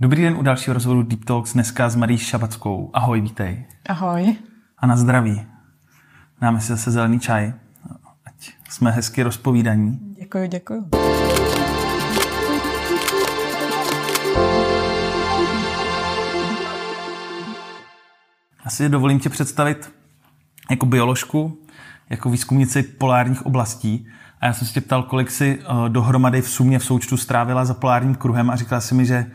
Dobrý den u dalšího rozhovoru Deep Talks dneska s Marí Šabackou. Ahoj, vítej. Ahoj. A na zdraví. Dáme si zase zelený čaj, ať jsme hezky rozpovídaní. Děkuji, děkuji. Asi dovolím tě představit jako bioložku, jako výzkumnici polárních oblastí. A já jsem se tě ptal, kolik si eh, dohromady v sumě v součtu strávila za polárním kruhem a říkala si mi, že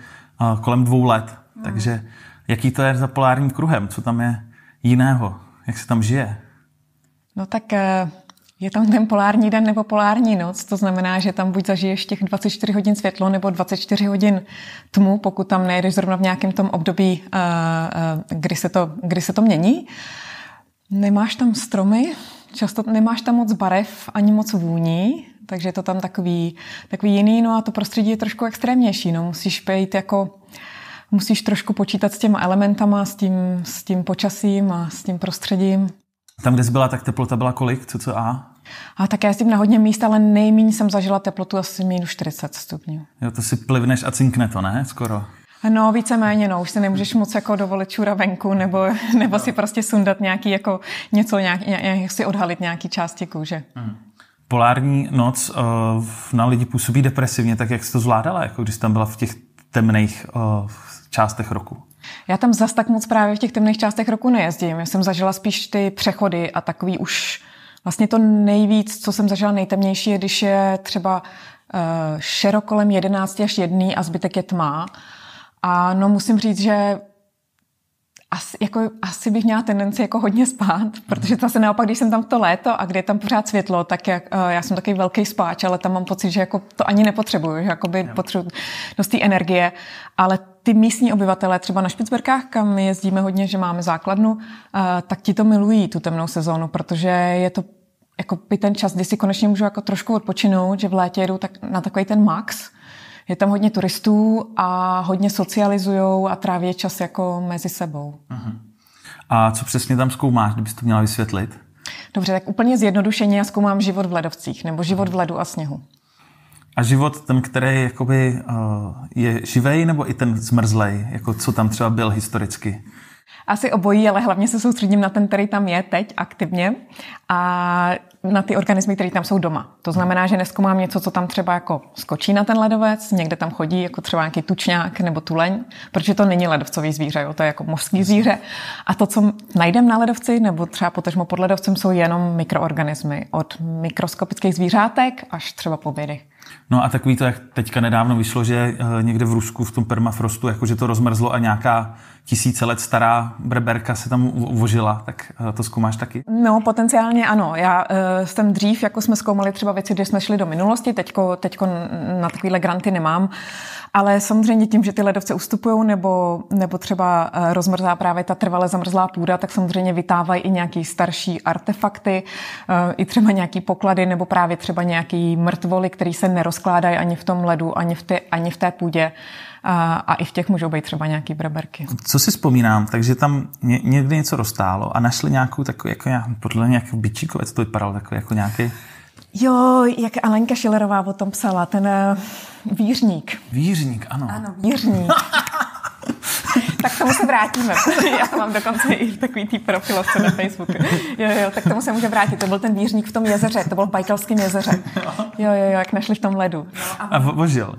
kolem dvou let. Hmm. Takže jaký to je za polárním kruhem? Co tam je jiného? Jak se tam žije? No tak eh, je tam ten polární den nebo polární noc, to znamená, že tam buď zažiješ těch 24 hodin světlo nebo 24 hodin tmu, pokud tam nejedeš zrovna v nějakém tom období, eh, eh, kdy se to, kdy se to mění. Nemáš tam stromy, často nemáš tam moc barev ani moc vůní, takže je to tam takový, takový jiný, no a to prostředí je trošku extrémnější, no musíš pejt jako musíš trošku počítat s těma elementama, s tím, s tím počasím a s tím prostředím. Tam, kde jsi byla, tak teplota byla kolik? Co, co a? A tak já jsem na hodně míst, ale nejméně jsem zažila teplotu asi minus 40 stupňů. Jo, to si plivneš a cinkne to, ne? Skoro. No, víceméně, no, už se nemůžeš moc jako dovolit čura venku, nebo, nebo no. si prostě sundat nějaký, jako něco, nějak, nějak, si odhalit nějaký části kůže. Mm polární noc eh, na lidi působí depresivně, tak jak jsi to zvládala, jako když jsi tam byla v těch temných eh, částech roku? Já tam zas tak moc právě v těch temných částech roku nejezdím. Já jsem zažila spíš ty přechody a takový už vlastně to nejvíc, co jsem zažila nejtemnější, je když je třeba eh, šero kolem 11 až 1 a zbytek je tma. A no musím říct, že asi, jako, asi bych měla tendenci jako hodně spát, mhm. protože zase naopak, když jsem tam to léto a kde je tam pořád světlo, tak jak, eh, já jsem takový velký spáč, ale tam mám pocit, že jako to ani nepotřebuju, že jakoby no. potřebuji dost energie, ale ty místní obyvatelé, třeba na Špicberkách, kam my jezdíme hodně, že máme základnu, eh, tak ti to milují, tu temnou sezónu, protože je to jako by ten čas, kdy si konečně můžu jako trošku odpočinout, že v létě jedu tak na takový ten max, je tam hodně turistů a hodně socializují a tráví čas jako mezi sebou. Uh-huh. A co přesně tam zkoumáš, kdybys to měla vysvětlit? Dobře, tak úplně zjednodušeně já zkoumám život v ledovcích, nebo život v ledu a sněhu. A život ten, který jakoby, uh, je živej, nebo i ten zmrzlej, jako co tam třeba byl historicky? Asi obojí, ale hlavně se soustředím na ten, který tam je teď aktivně a na ty organismy, které tam jsou doma. To znamená, že neskoumám něco, co tam třeba jako skočí na ten ledovec, někde tam chodí jako třeba nějaký tučňák nebo tuleň, protože to není ledovcový zvíře, jo, to je jako mořský zvíře. A to, co najdeme na ledovci nebo třeba potažmo pod ledovcem, jsou jenom mikroorganismy od mikroskopických zvířátek až třeba po No a takový to, jak teďka nedávno vyšlo, že eh, někde v Rusku v tom permafrostu, jakože to rozmrzlo a nějaká tisíce let stará breberka se tam vožila, tak eh, to zkoumáš taky? No, potenciálně ano. Já uh, jsem dřív, jako jsme zkoumali třeba věci, kde jsme šli do minulosti, teďko, teďko na takovýhle granty nemám, ale samozřejmě tím, že ty ledovce ustupují nebo, nebo třeba eh, rozmrzá právě ta trvale zamrzlá půda, tak samozřejmě vytávají i nějaký starší artefakty, uh, i třeba nějaký poklady nebo právě třeba nějaký mrtvoly, které se nerozkládají ani v tom ledu, ani v, té, ani v té půdě. Uh, a, a i v těch můžou být třeba nějaký braberky. Co si vzpomínám, takže tam ně, někdy něco roztálo a našli nějakou takovou, jako já podle nějakého byčíkovec to vypadalo takový, jako nějaký... Jo, jak Alenka Šilerová o tom psala, ten uh, vířník. Vířník, ano. Ano, vířník. tak tomu se vrátíme. Já to mám dokonce i takový tý profilovce na Facebooku. Jo, jo, tak tomu se může vrátit. To byl ten vířník v tom jezeře, to byl v Bajkalském jezeře. Jo, jo, jo, jak našli v tom ledu. No, a ožil.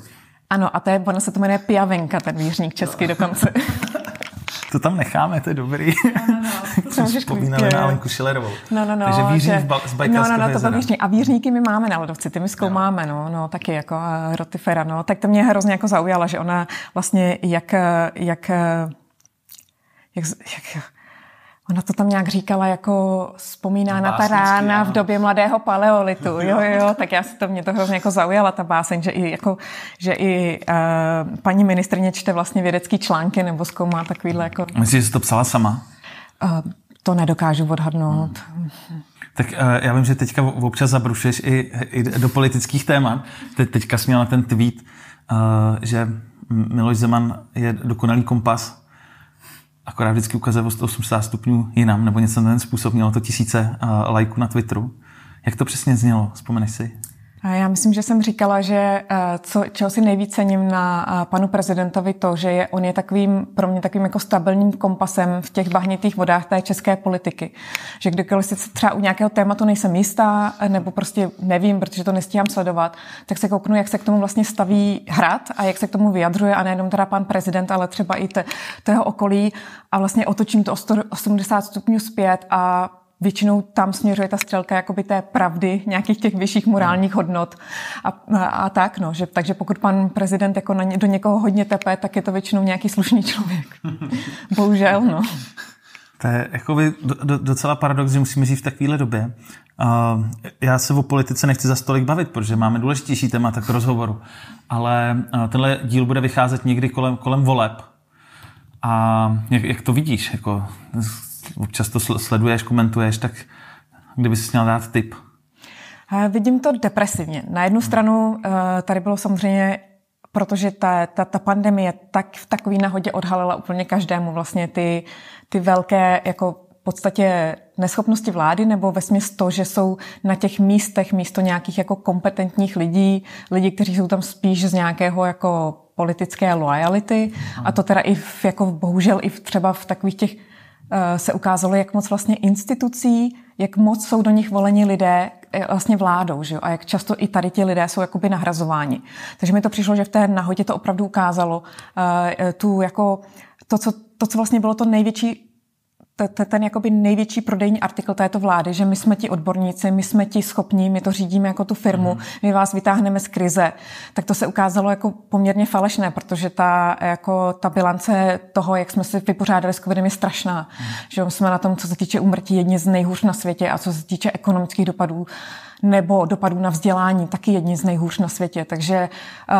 Ano, a to je, ono se to jmenuje pijavenka, ten výřník český no. dokonce. to tam necháme, to je dobrý. No, no, no. Vzpomínáme na Alenku Šilerovou. No, no, no, Takže výřník že... z Bajkalského No, no, no, to výřník. A výřníky my máme na Ledovci, ty my zkoumáme, no, no taky jako rotifera, no. Tak to mě hrozně jako zaujala, že ona vlastně jak, jak, jak, jak, jak Ona to tam nějak říkala, jako vzpomíná na ta rána ano. v době mladého paleolitu. Jo, jo, tak já si to, mě to hrozně jako zaujala ta báseň, že i, jako, že i uh, paní ministrně čte vlastně vědecký články nebo zkoumá takovýhle jako... Myslíš, že jsi to psala sama? Uh, to nedokážu odhadnout. Hmm. Tak uh, já vím, že teďka občas zabrušuješ i, i do politických témat. Te, teďka jsi měla ten tweet, uh, že Miloš Zeman je dokonalý kompas akorát vždycky ukazuje 180 stupňů jinam, nebo něco na ten způsob, mělo to tisíce uh, lajků na Twitteru. Jak to přesně znělo, vzpomeneš si? Já myslím, že jsem říkala, že eh, co, čeho si nejvíc cením na eh, panu prezidentovi to, že je, on je takovým, pro mě takovým jako stabilním kompasem v těch bahnitých vodách té české politiky. Že kdykoliv si třeba u nějakého tématu nejsem jistá, eh, nebo prostě nevím, protože to nestíhám sledovat, tak se kouknu, jak se k tomu vlastně staví hrad a jak se k tomu vyjadřuje a nejenom teda pan prezident, ale třeba i te, okolí a vlastně otočím to o 180 stupňů zpět a většinou tam směřuje ta střelka jakoby té pravdy, nějakých těch vyšších morálních hodnot a, a, a tak. No, že, takže pokud pan prezident jako na, do někoho hodně tepe, tak je to většinou nějaký slušný člověk. Bohužel, no. To je jako by docela paradox, že musíme žít v takovéhle době. Uh, já se o politice nechci za stolik bavit, protože máme důležitější téma k rozhovoru. Ale uh, tenhle díl bude vycházet někdy kolem, kolem voleb. A jak, jak to vidíš? Jako, občas to sleduješ, komentuješ, tak kdyby si měl dát tip? Vidím to depresivně. Na jednu hmm. stranu eh, tady bylo samozřejmě protože ta, ta, ta pandemie tak v takové nahodě odhalila úplně každému vlastně ty, ty velké jako v podstatě neschopnosti vlády nebo ve smyslu to, že jsou na těch místech místo nějakých jako kompetentních lidí, lidi, kteří jsou tam spíš z nějakého jako politické loyalty hmm. a to teda i v, jako bohužel i v, třeba v takových těch Eh, se ukázalo, jak moc vlastně institucí, jak moc jsou do nich voleni lidé eh, vlastně vládou, že jo? a jak často i tady ti lidé jsou jakoby nahrazováni. Takže mi to přišlo, že v té nahodě to opravdu ukázalo eh, tu jako to, co, to, co vlastně bylo to největší ten, ten jakoby největší prodejní artikl této vlády, že my jsme ti odborníci, my jsme ti schopní, my to řídíme jako tu firmu, mm my vás vytáhneme z krize, tak to se ukázalo jako poměrně falešné, protože ta, jako ta bilance toho, jak jsme se vypořádali s covidem, je strašná. Mm-hmm. Že jsme na tom, co se týče umrtí, jedni z nejhůř na světě a co se týče ekonomických dopadů, nebo dopadů na vzdělání, taky jedni z nejhůř na světě. Takže uh,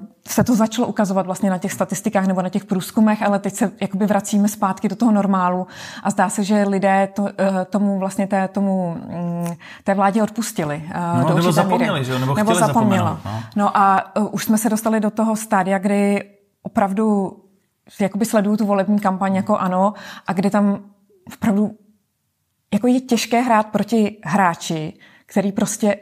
uh, se to začalo ukazovat vlastně na těch statistikách nebo na těch průzkumech, ale teď se jakoby vracíme zpátky do toho normálu a zdá se, že lidé to, uh, tomu vlastně té, tomu, um, té vládě odpustili. Uh, no, do nebo zapomněli, míry. že? Nebo, nebo zapomněla. No. no a uh, už jsme se dostali do toho stádia, kdy opravdu jakoby sledují tu volební kampaň jako ano a kdy tam opravdu jako je těžké hrát proti hráči, který prostě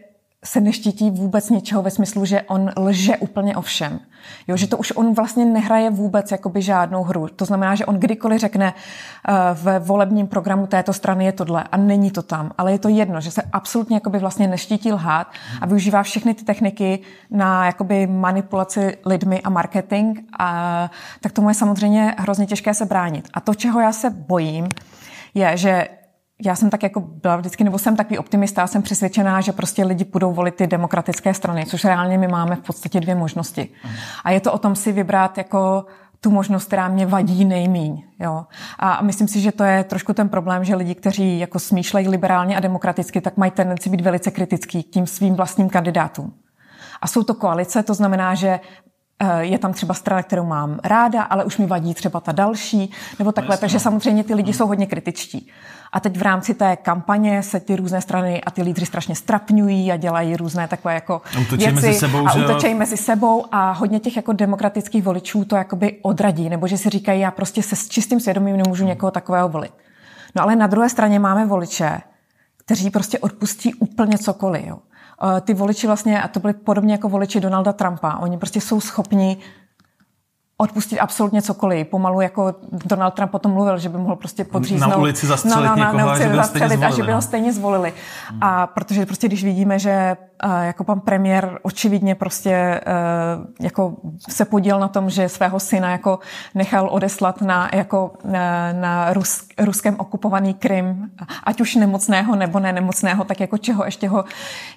se neštítí vůbec ničeho ve smyslu, že on lže úplně o všem. Jo, že to už on vlastně nehraje vůbec jakoby žádnou hru. To znamená, že on kdykoliv řekne uh, ve volebním programu této strany je tohle a není to tam, ale je to jedno, že se absolutně jakoby vlastně neštítí lhát a využívá všechny ty techniky na jakoby manipulaci lidmi a marketing, a, tak tomu je samozřejmě hrozně těžké se bránit. A to, čeho já se bojím, je, že já jsem tak jako byla vždycky, nebo jsem takový optimista, jsem přesvědčená, že prostě lidi budou volit ty demokratické strany, což reálně my máme v podstatě dvě možnosti. A je to o tom si vybrat jako tu možnost, která mě vadí nejmíň. Jo. A myslím si, že to je trošku ten problém, že lidi, kteří jako smýšlejí liberálně a demokraticky, tak mají tendenci být velice kritický k tím svým vlastním kandidátům. A jsou to koalice, to znamená, že eh, je tam třeba strana, kterou mám ráda, ale už mi vadí třeba ta další, nebo takhle. Takže samozřejmě ty lidi jsou hodně kritičtí. A teď v rámci té kampaně se ty různé strany a ty lídři strašně strapňují a dělají různé takové jako utočí věci mezi sebou, a utočejí že... mezi sebou a hodně těch jako demokratických voličů to jakoby odradí, nebo že si říkají, já prostě se s čistým svědomím nemůžu hmm. někoho takového volit. No ale na druhé straně máme voliče, kteří prostě odpustí úplně cokoliv. Jo. Eh, ty voliči vlastně, a to byly podobně jako voliči Donalda Trumpa, oni prostě jsou schopni odpustit absolutně cokoliv. Pomalu jako Donald Trump potom mluvil, že by mohl prostě podříznout. Na ulici zastřelit no, no, někoho, na ulici a, že by zastřelit zvolili, a že by ho no. stejně zvolili. Hmm. A protože prostě když vidíme, že eh, jako pan premiér očividně prostě eh, jako se podíl na tom, že svého syna jako nechal odeslat na, jako, na, na rus, ruském okupovaný Krym, ať už nemocného nebo nenemocného, tak jako čeho ještě ho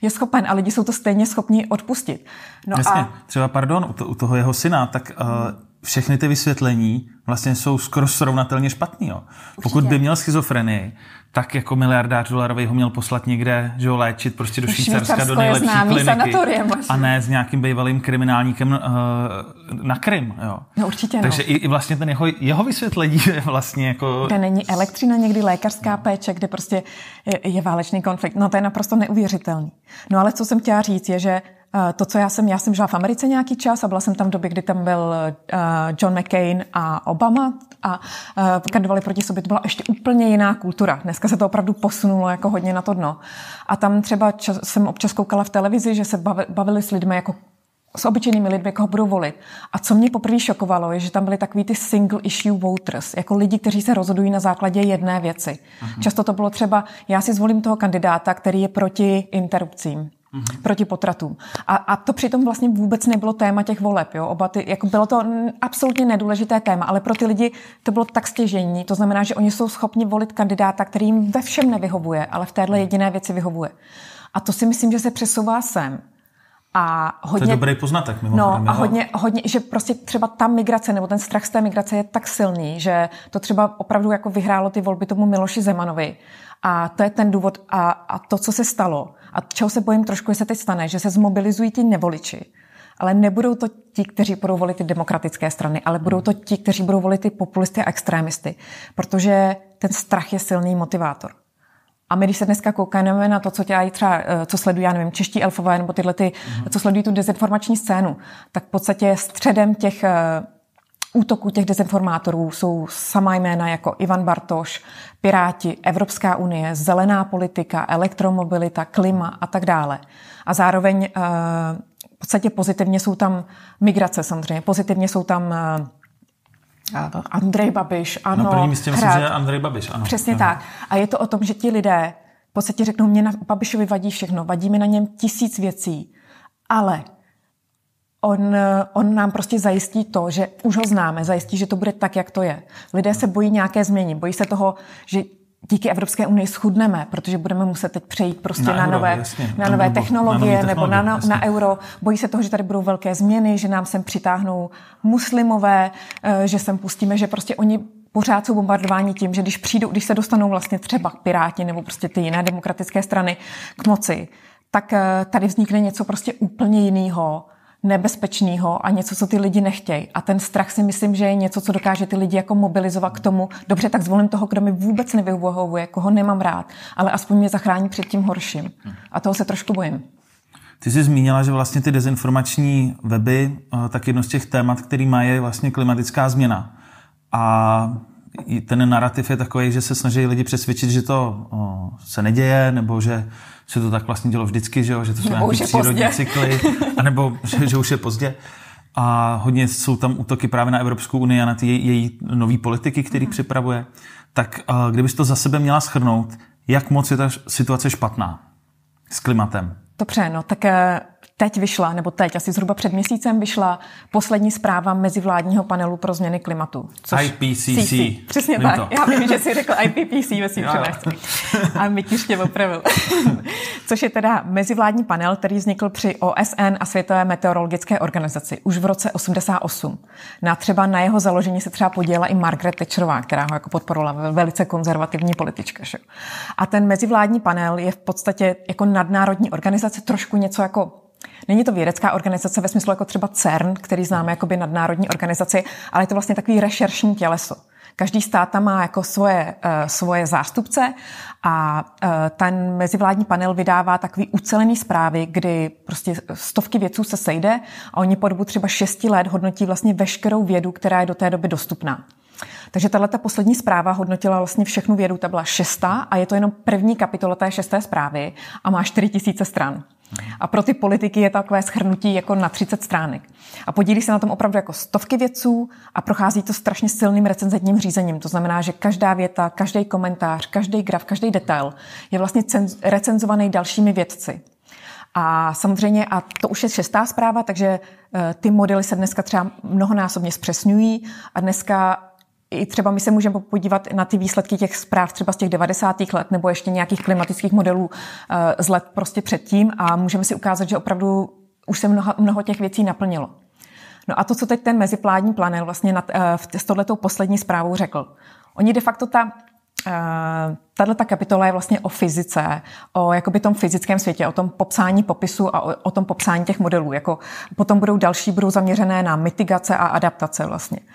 je schopen. A lidi jsou to stejně schopni odpustit. No Jasně, a... třeba pardon, u toho jeho syna, tak eh, všechny ty vysvětlení vlastně jsou skoro srovnatelně špatný. Jo. Pokud by měl schizofrenii, tak jako miliardář dolarový ho měl poslat někde, že ho léčit prostě do Švýcarska, do nejlepší kliniky. A vlastně. ne s nějakým bývalým kriminálníkem uh, na Krym. Jo. No určitě no. Takže no. i, i vlastně ten jeho, jeho vysvětlení je vlastně jako... Kde není elektřina, někdy lékařská no. péče, kde prostě je, je válečný konflikt. No to je naprosto neuvěřitelný. No ale co jsem chtěla říct je, že Eh, to, co já jsem, já jsem žila v Americe nějaký čas a byla jsem tam v době, kdy tam byl eh, John McCain a Obama a eh, kandidovali proti sobě. To byla ještě úplně jiná kultura. Dneska se to opravdu posunulo jako hodně na to dno. A tam třeba čas, jsem občas koukala v televizi, že se bavili s lidmi jako s obyčejnými lidmi, koho budou volit. A co mě poprvé šokovalo, je, že tam byly takový ty single issue voters, jako lidi, kteří se rozhodují na základě jedné věci. Uh-huh. Často to bylo třeba, já si zvolím toho kandidáta, který je proti interrupcím. Mm-hmm. proti potratům. A, a to přitom vlastně vůbec nebylo téma těch voleb. Jo? Oba ty, jako bylo to absolutně nedůležité téma, ale pro ty lidi to bylo tak stěžení. To znamená, že oni jsou schopni volit kandidáta, který jim ve všem nevyhovuje, ale v téhle mhm. jediné věci vyhovuje. A to si myslím, že se přesouvá sem. A hodně, to je dobrý poznatek. Mimo no a hodně, hodně, že prostě třeba ta migrace nebo ten strach z té migrace je tak silný, že to třeba opravdu jako vyhrálo ty volby tomu Miloši Zemanovi. A to je ten důvod a, a to, co se stalo, a čeho se bojím trošku, že se teď stane, že se zmobilizují ti nevoliči, ale nebudou to ti, kteří budou volit ty demokratické strany, ale budou hmm. to ti, kteří budou volit ty populisty a extrémisty, protože ten strach je silný motivátor. A my, když se dneska koukáme na to, co dělají třeba, eh, co sledují, já nevím, čeští elfové nebo tyhle ty, hmm. co sledují tu dezinformační scénu, tak v podstatě středem těch eh, útoků těch dezinformátorů jsou sama jména jako Ivan Bartoš, Piráti, Evropská unie, zelená politika, elektromobilita, klima a tak dále. A zároveň eh, v podstatě pozitivně jsou tam migrace samozřejmě, pozitivně jsou tam eh, Andrej Babiš, ano. Na prvním místě myslím, že je Andrej Babiš, ano. Přesně ano. tak. A je to o tom, že ti lidé v podstatě řeknou, mě na Babišovi vadí všechno, vadí mi na něm tisíc věcí, ale On, on nám prostě zajistí to, že už ho známe, zajistí, že to bude tak, jak to je. Lidé se bojí nějaké změny, bojí se toho, že díky Evropské unii schudneme, protože budeme muset teď přejít prostě na, na euro, nové, jasně, na nové nebo, technologie na nebo na, no- na euro. Bojí se toho, že tady budou velké změny, že nám sem přitáhnou muslimové, eh, že sem pustíme, že prostě oni pořád jsou bombardováni tím, že když přijdou, když se dostanou vlastně třeba Piráti nebo prostě ty jiné demokratické strany k moci, tak eh, tady vznikne něco prostě úplně jiného, nebezpečného a něco, co ty lidi nechtějí. A ten strach si myslím, že je něco, co dokáže ty lidi jako mobilizovat k tomu, dobře, tak zvolím toho, kdo mi vůbec nevyhovuje, koho nemám rád, ale aspoň mě zachrání před tím horším. A toho se trošku bojím. Ty jsi zmínila, že vlastně ty dezinformační weby, eh, tak jedno z těch témat, který má, je vlastně klimatická změna. A ten narrativ je takový, že se snaží lidi přesvědčit, že to o, se neděje, nebo že se to tak vlastně dělo vždycky, že, jo, že to jsou nějaké přírodní pozdě. cykly, nebo že, že už je pozdě. A hodně jsou tam útoky právě na Evropskou unii a na ty jej, její nové politiky, který mm. připravuje. Tak a, to za sebe měla schrnout, jak moc je ta situace špatná s klimatem? Dobře, no tak eh, Teď vyšla, nebo teď, asi zhruba před měsícem vyšla poslední zpráva mezivládního panelu pro změny klimatu. Což IPCC. CC. Přesně Vím tak. To. Já vím, že jsi řekl IPPC ve svým A A ti ještě opravil. což je teda mezivládní panel, který vznikl při OSN a Světové meteorologické organizaci už v roce 88. Na třeba na jeho založení se třeba podílela i Margaret Thatcherová, která ho jako podporovala velice konzervativní politička. Že? A ten mezivládní panel je v podstatě jako nadnárodní organizace, trošku něco jako Není to vědecká organizace ve smyslu jako třeba CERN, který známe jako by nadnárodní organizaci, ale je to vlastně takový rešeršní těleso. Každý stát tam má jako svoje, uh, svoje zástupce a uh, ten mezivládní panel vydává takový ucelený zprávy, kdy prostě stovky vědců se sejde a oni po dobu třeba šesti let hodnotí vlastně veškerou vědu, která je do té doby dostupná. Takže tahle poslední zpráva hodnotila vlastně všechnu vědu, ta byla šestá a je to jenom první kapitola té šesté zprávy a má 4000 stran. A pro ty politiky je takové schrnutí jako na 30 stránek. A podílí se na tom opravdu jako stovky věců a prochází to strašně silným recenzentním řízením. To znamená, že každá věta, každý komentář, každý graf, každý detail je vlastně recenzovaný dalšími vědci. A samozřejmě, a to už je šestá zpráva, takže eh, ty modely se dneska třeba mnohonásobně zpřesňují a dneska i třeba my se můžeme podívat na ty výsledky těch zpráv třeba z těch 90. let nebo ještě nějakých klimatických modelů eh, z let prostě předtím a můžeme si ukázat, že opravdu už se mnoho, mnoho těch věcí naplnilo. No a to, co teď ten mezipládní panel vlastně nad, eh, s tohletou poslední zprávou řekl. Oni de facto ta eh, tahle ta kapitola je vlastně o fyzice, o jakoby tom fyzickém světě, o tom popsání popisu a o, o tom popsání těch modelů. Jako potom budou další, budou zaměřené na mitigace a adaptace vlastně. Uh,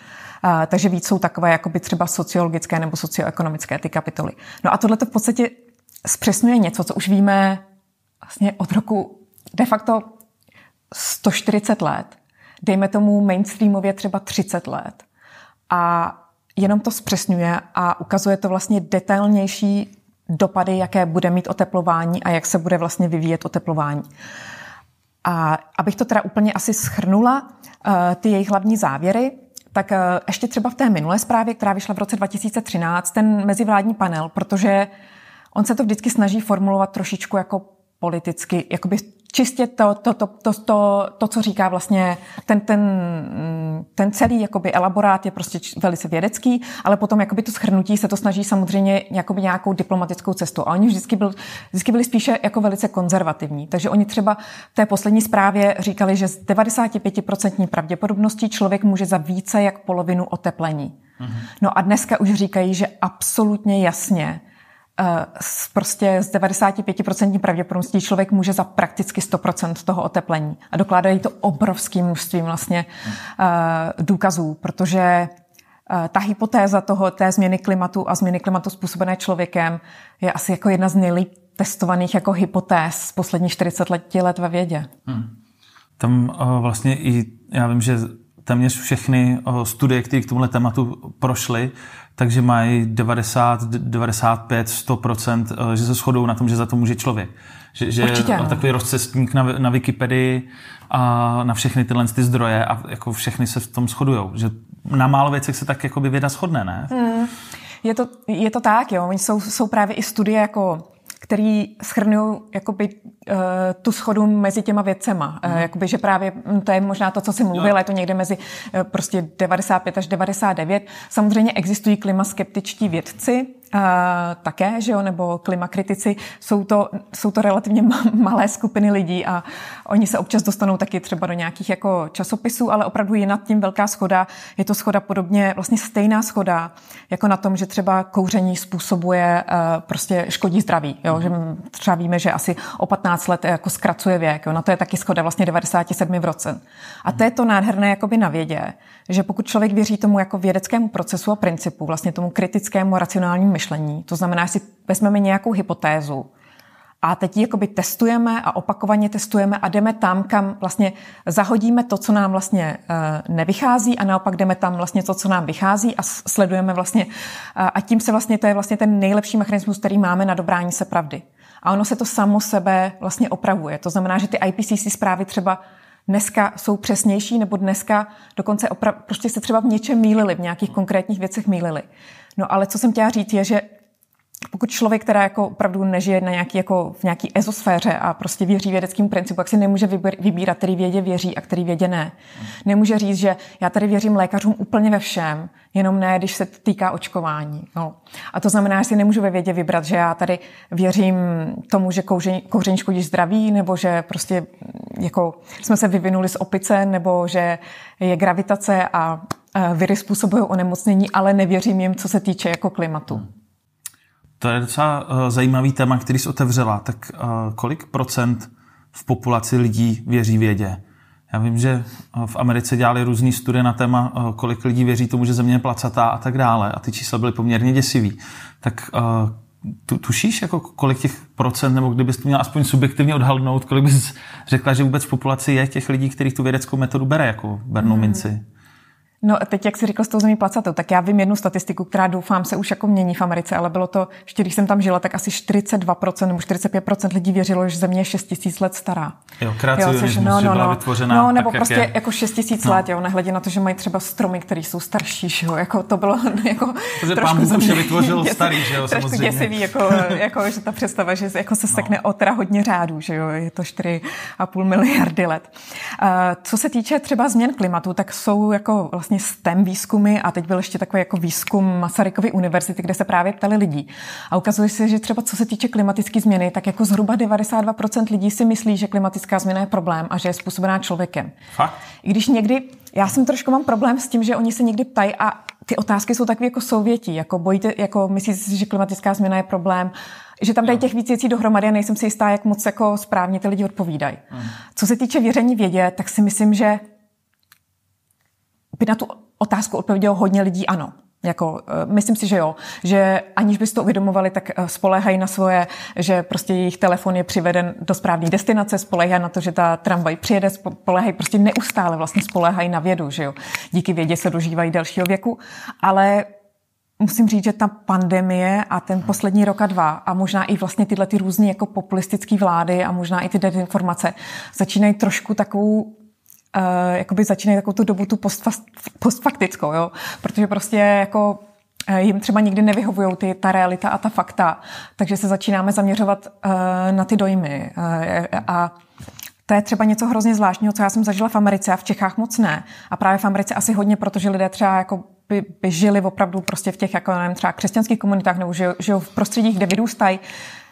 takže víc jsou takové by třeba sociologické nebo socioekonomické ty kapitoly. No a tohle to v podstatě zpřesňuje něco, co už víme vlastně od roku de facto 140 let, dejme tomu mainstreamově třeba 30 let. A jenom to zpřesňuje a ukazuje to vlastně detailnější dopady, jaké bude mít oteplování a jak se bude vlastně vyvíjet oteplování. A abych to teda úplně asi schrnula, eh, ty jejich hlavní závěry, tak eh, ještě třeba v té minulé zprávě, která vyšla v roce 2013, ten mezivládní panel, protože on se to vždycky snaží formulovat trošičku jako politicky, jakoby čistě to, to, to, to, to, to co říká vlastně ten, ten, ten celý jakoby elaborát je prostě velice vědecký, ale potom jakoby to schrnutí se to snaží samozřejmě jakoby nějakou diplomatickou cestou. A oni vždycky, byl, vždycky byli spíše jako velice konzervativní. Takže oni třeba v té poslední zprávě říkali, že z 95% pravděpodobností člověk může za více jak polovinu oteplení. Mhm. No a dneska už říkají, že absolutně jasně Eh, prostě z 95% pravděpodobností člověk může za prakticky 100% toho oteplení. A dokládají to obrovským množstvím vlastně eh, důkazů, protože eh, ta hypotéza toho, té změny klimatu a změny klimatu způsobené člověkem je asi jako jedna z nejlíp testovaných jako hypotéz z posledních 40 let, let ve vědě. Hmm. Tam vlastně i, já vím, že téměř všechny studie, které k tomuhle tématu prošly, takže mají 90, 95, 100%, že se shodou na tom, že za to může člověk. Že, že Určitě, no. takový rozcestník na, na Wikipedii a na všechny tyhle ty zdroje a jako všechny se v tom shodujou. Že na málo věcech se tak jako by věda shodne, ne? Hmm. Je to, je to tak, jo. jsou, jsou právě i studie jako který schrnují jakoby, eh, tu schodu mezi těma věcema. Mm. Jakoby, že právě hm, to je možná to, co si mluvila, je to někde mezi eh, prostě 95 až 99. Samozřejmě existují klimaskeptičtí vědci, Eh, také, že jo, nebo klimakritici, jsou to, jsou to relativně malé skupiny lidí a oni se občas dostanou taky třeba do nějakých jako časopisů, ale opravdu je nad tím velká schoda. Je to schoda podobně, vlastně stejná schoda, jako na tom, že třeba kouření způsobuje, eh, prostě škodí zdraví, jo, mhm. že třeba víme, že asi o 15 let jako zkracuje věk, jo, na to je taky schoda vlastně 97 v roce. A to je to nádherné jakoby na vědě, že pokud člověk věří tomu jako vědeckému procesu a principu, vlastně tomu kritickému racionálnímu myšlení, myšlení. To znamená, že si vezmeme nějakou hypotézu a teď ji jakoby testujeme a opakovaně testujeme a jdeme tam, kam vlastně zahodíme to, co nám vlastně eh, nevychází a naopak jdeme tam vlastně to, co nám vychází a sledujeme vlastně eh, a tím se vlastně, to je vlastně ten nejlepší mechanismus, který máme na dobrání se pravdy. A ono se to samo sebe vlastně opravuje. To znamená, že ty IPCC zprávy třeba dneska jsou přesnější, nebo dneska dokonce opra- prostě se třeba v něčem mýlili, v nějakých konkrétních věcech mýlili. No ale co jsem chtěla říct je, že pokud člověk, která jako opravdu nežije na nějaký, jako v nějaké ezosféře a prostě věří vědeckým principu, tak si nemůže vybírat, který vědě věří a který vědě ne. Nemůže říct, že já tady věřím lékařům úplně ve všem, jenom ne, když se týká očkování. No. A to znamená, že si nemůžu ve vědě vybrat, že já tady věřím tomu, že kouření, kouření škodí zdraví, nebo že prostě jako jsme se vyvinuli z opice, nebo že je gravitace a Eh, viry způsobují onemocnění, ale nevěřím jim, co se týče jako klimatu. Hmm. To je docela eh, zajímavý téma, který jsi otevřela. Tak eh, kolik procent v populaci lidí věří vědě? Já vím, že v Americe dělali různé studie na téma, kolik lidí věří tomu, že země je placatá a tak dále. A ty čísla byly poměrně děsivý. Tak tu, tušíš, jako kolik těch procent, nebo kdybys to měla aspoň subjektivně odhalnout, kolik bys řekla, že vůbec v populaci je těch lidí, kteří tu vědeckou metodu bere, jako bernou minci? Hmm. No a teď, jak jsi řekl s tou zemí placatou, tak já vím jednu statistiku, která doufám se už jako mění v Americe, ale bylo to, ještě když jsem tam žila, tak asi 42% nebo 45% lidí věřilo, že země je 6 000 let stará. Jo, což, no, no, no, no. vytvořená No, nebo tak, prostě jak je. jako 6 000 no. let, jo, nehledě na to, že mají třeba stromy, které jsou starší, že jo, jako to bylo jako Protože trošku pán země, vytvořil děsivý, starý, že jo, samozřejmě. děsivý, jako, jako, že ta představa, že jako se no. sekne no. otra hodně řádů, že jo, je to 4,5 miliardy let. Uh, co se týče třeba změn klimatu, tak jsou jako vlastně vlastně STEM výzkumy a teď byl ještě takový jako výzkum Masarykovy univerzity, kde se právě ptali lidí. A ukazuje se, že třeba co se týče klimatické změny, tak jako zhruba 92% lidí si myslí, že klimatická změna je problém a že je způsobená člověkem. Ha? I když někdy, já jsem trošku mám problém s tím, že oni se někdy ptají a ty otázky jsou takové jako souvětí, jako bojíte, jako myslíte si, že klimatická změna je problém, že tam dají těch víc věcí dohromady a nejsem si jistá, jak moc jako správně ty lidi odpovídají. Mhm. Co se týče věření vědě, tak si myslím, že by na tu otázku odpovědělo hodně lidí ano. Jako, eh, myslím si, že jo. Že aniž byste to uvědomovali, tak eh, spolehají na svoje, že prostě jejich telefon je přiveden do správné destinace, spolehají na to, že ta tramvaj přijede, spolehají prostě neustále vlastně spolehají na vědu, že jo. Díky vědě se dožívají dalšího věku, ale musím říct, že ta pandemie a ten poslední rok a dva a možná i vlastně tyhle ty různé jako populistické vlády a možná i ty dezinformace začínají trošku takovou Eh, jakoby začínají takovou tu dobu tu postfaktickou, jo? protože prostě jako eh, jim třeba nikdy nevyhovují ty, ta realita a ta fakta, takže se začínáme zaměřovat uh, na ty dojmy uh, a to je třeba něco hrozně zvláštního, co já jsem zažila v Americe a v Čechách moc ne. A právě v Americe asi hodně, protože lidé třeba jako by, by žili opravdu prostě v těch jako nevím, třeba křesťanských komunitách nebo žijou, žijou v prostředích, kde vyrůstají,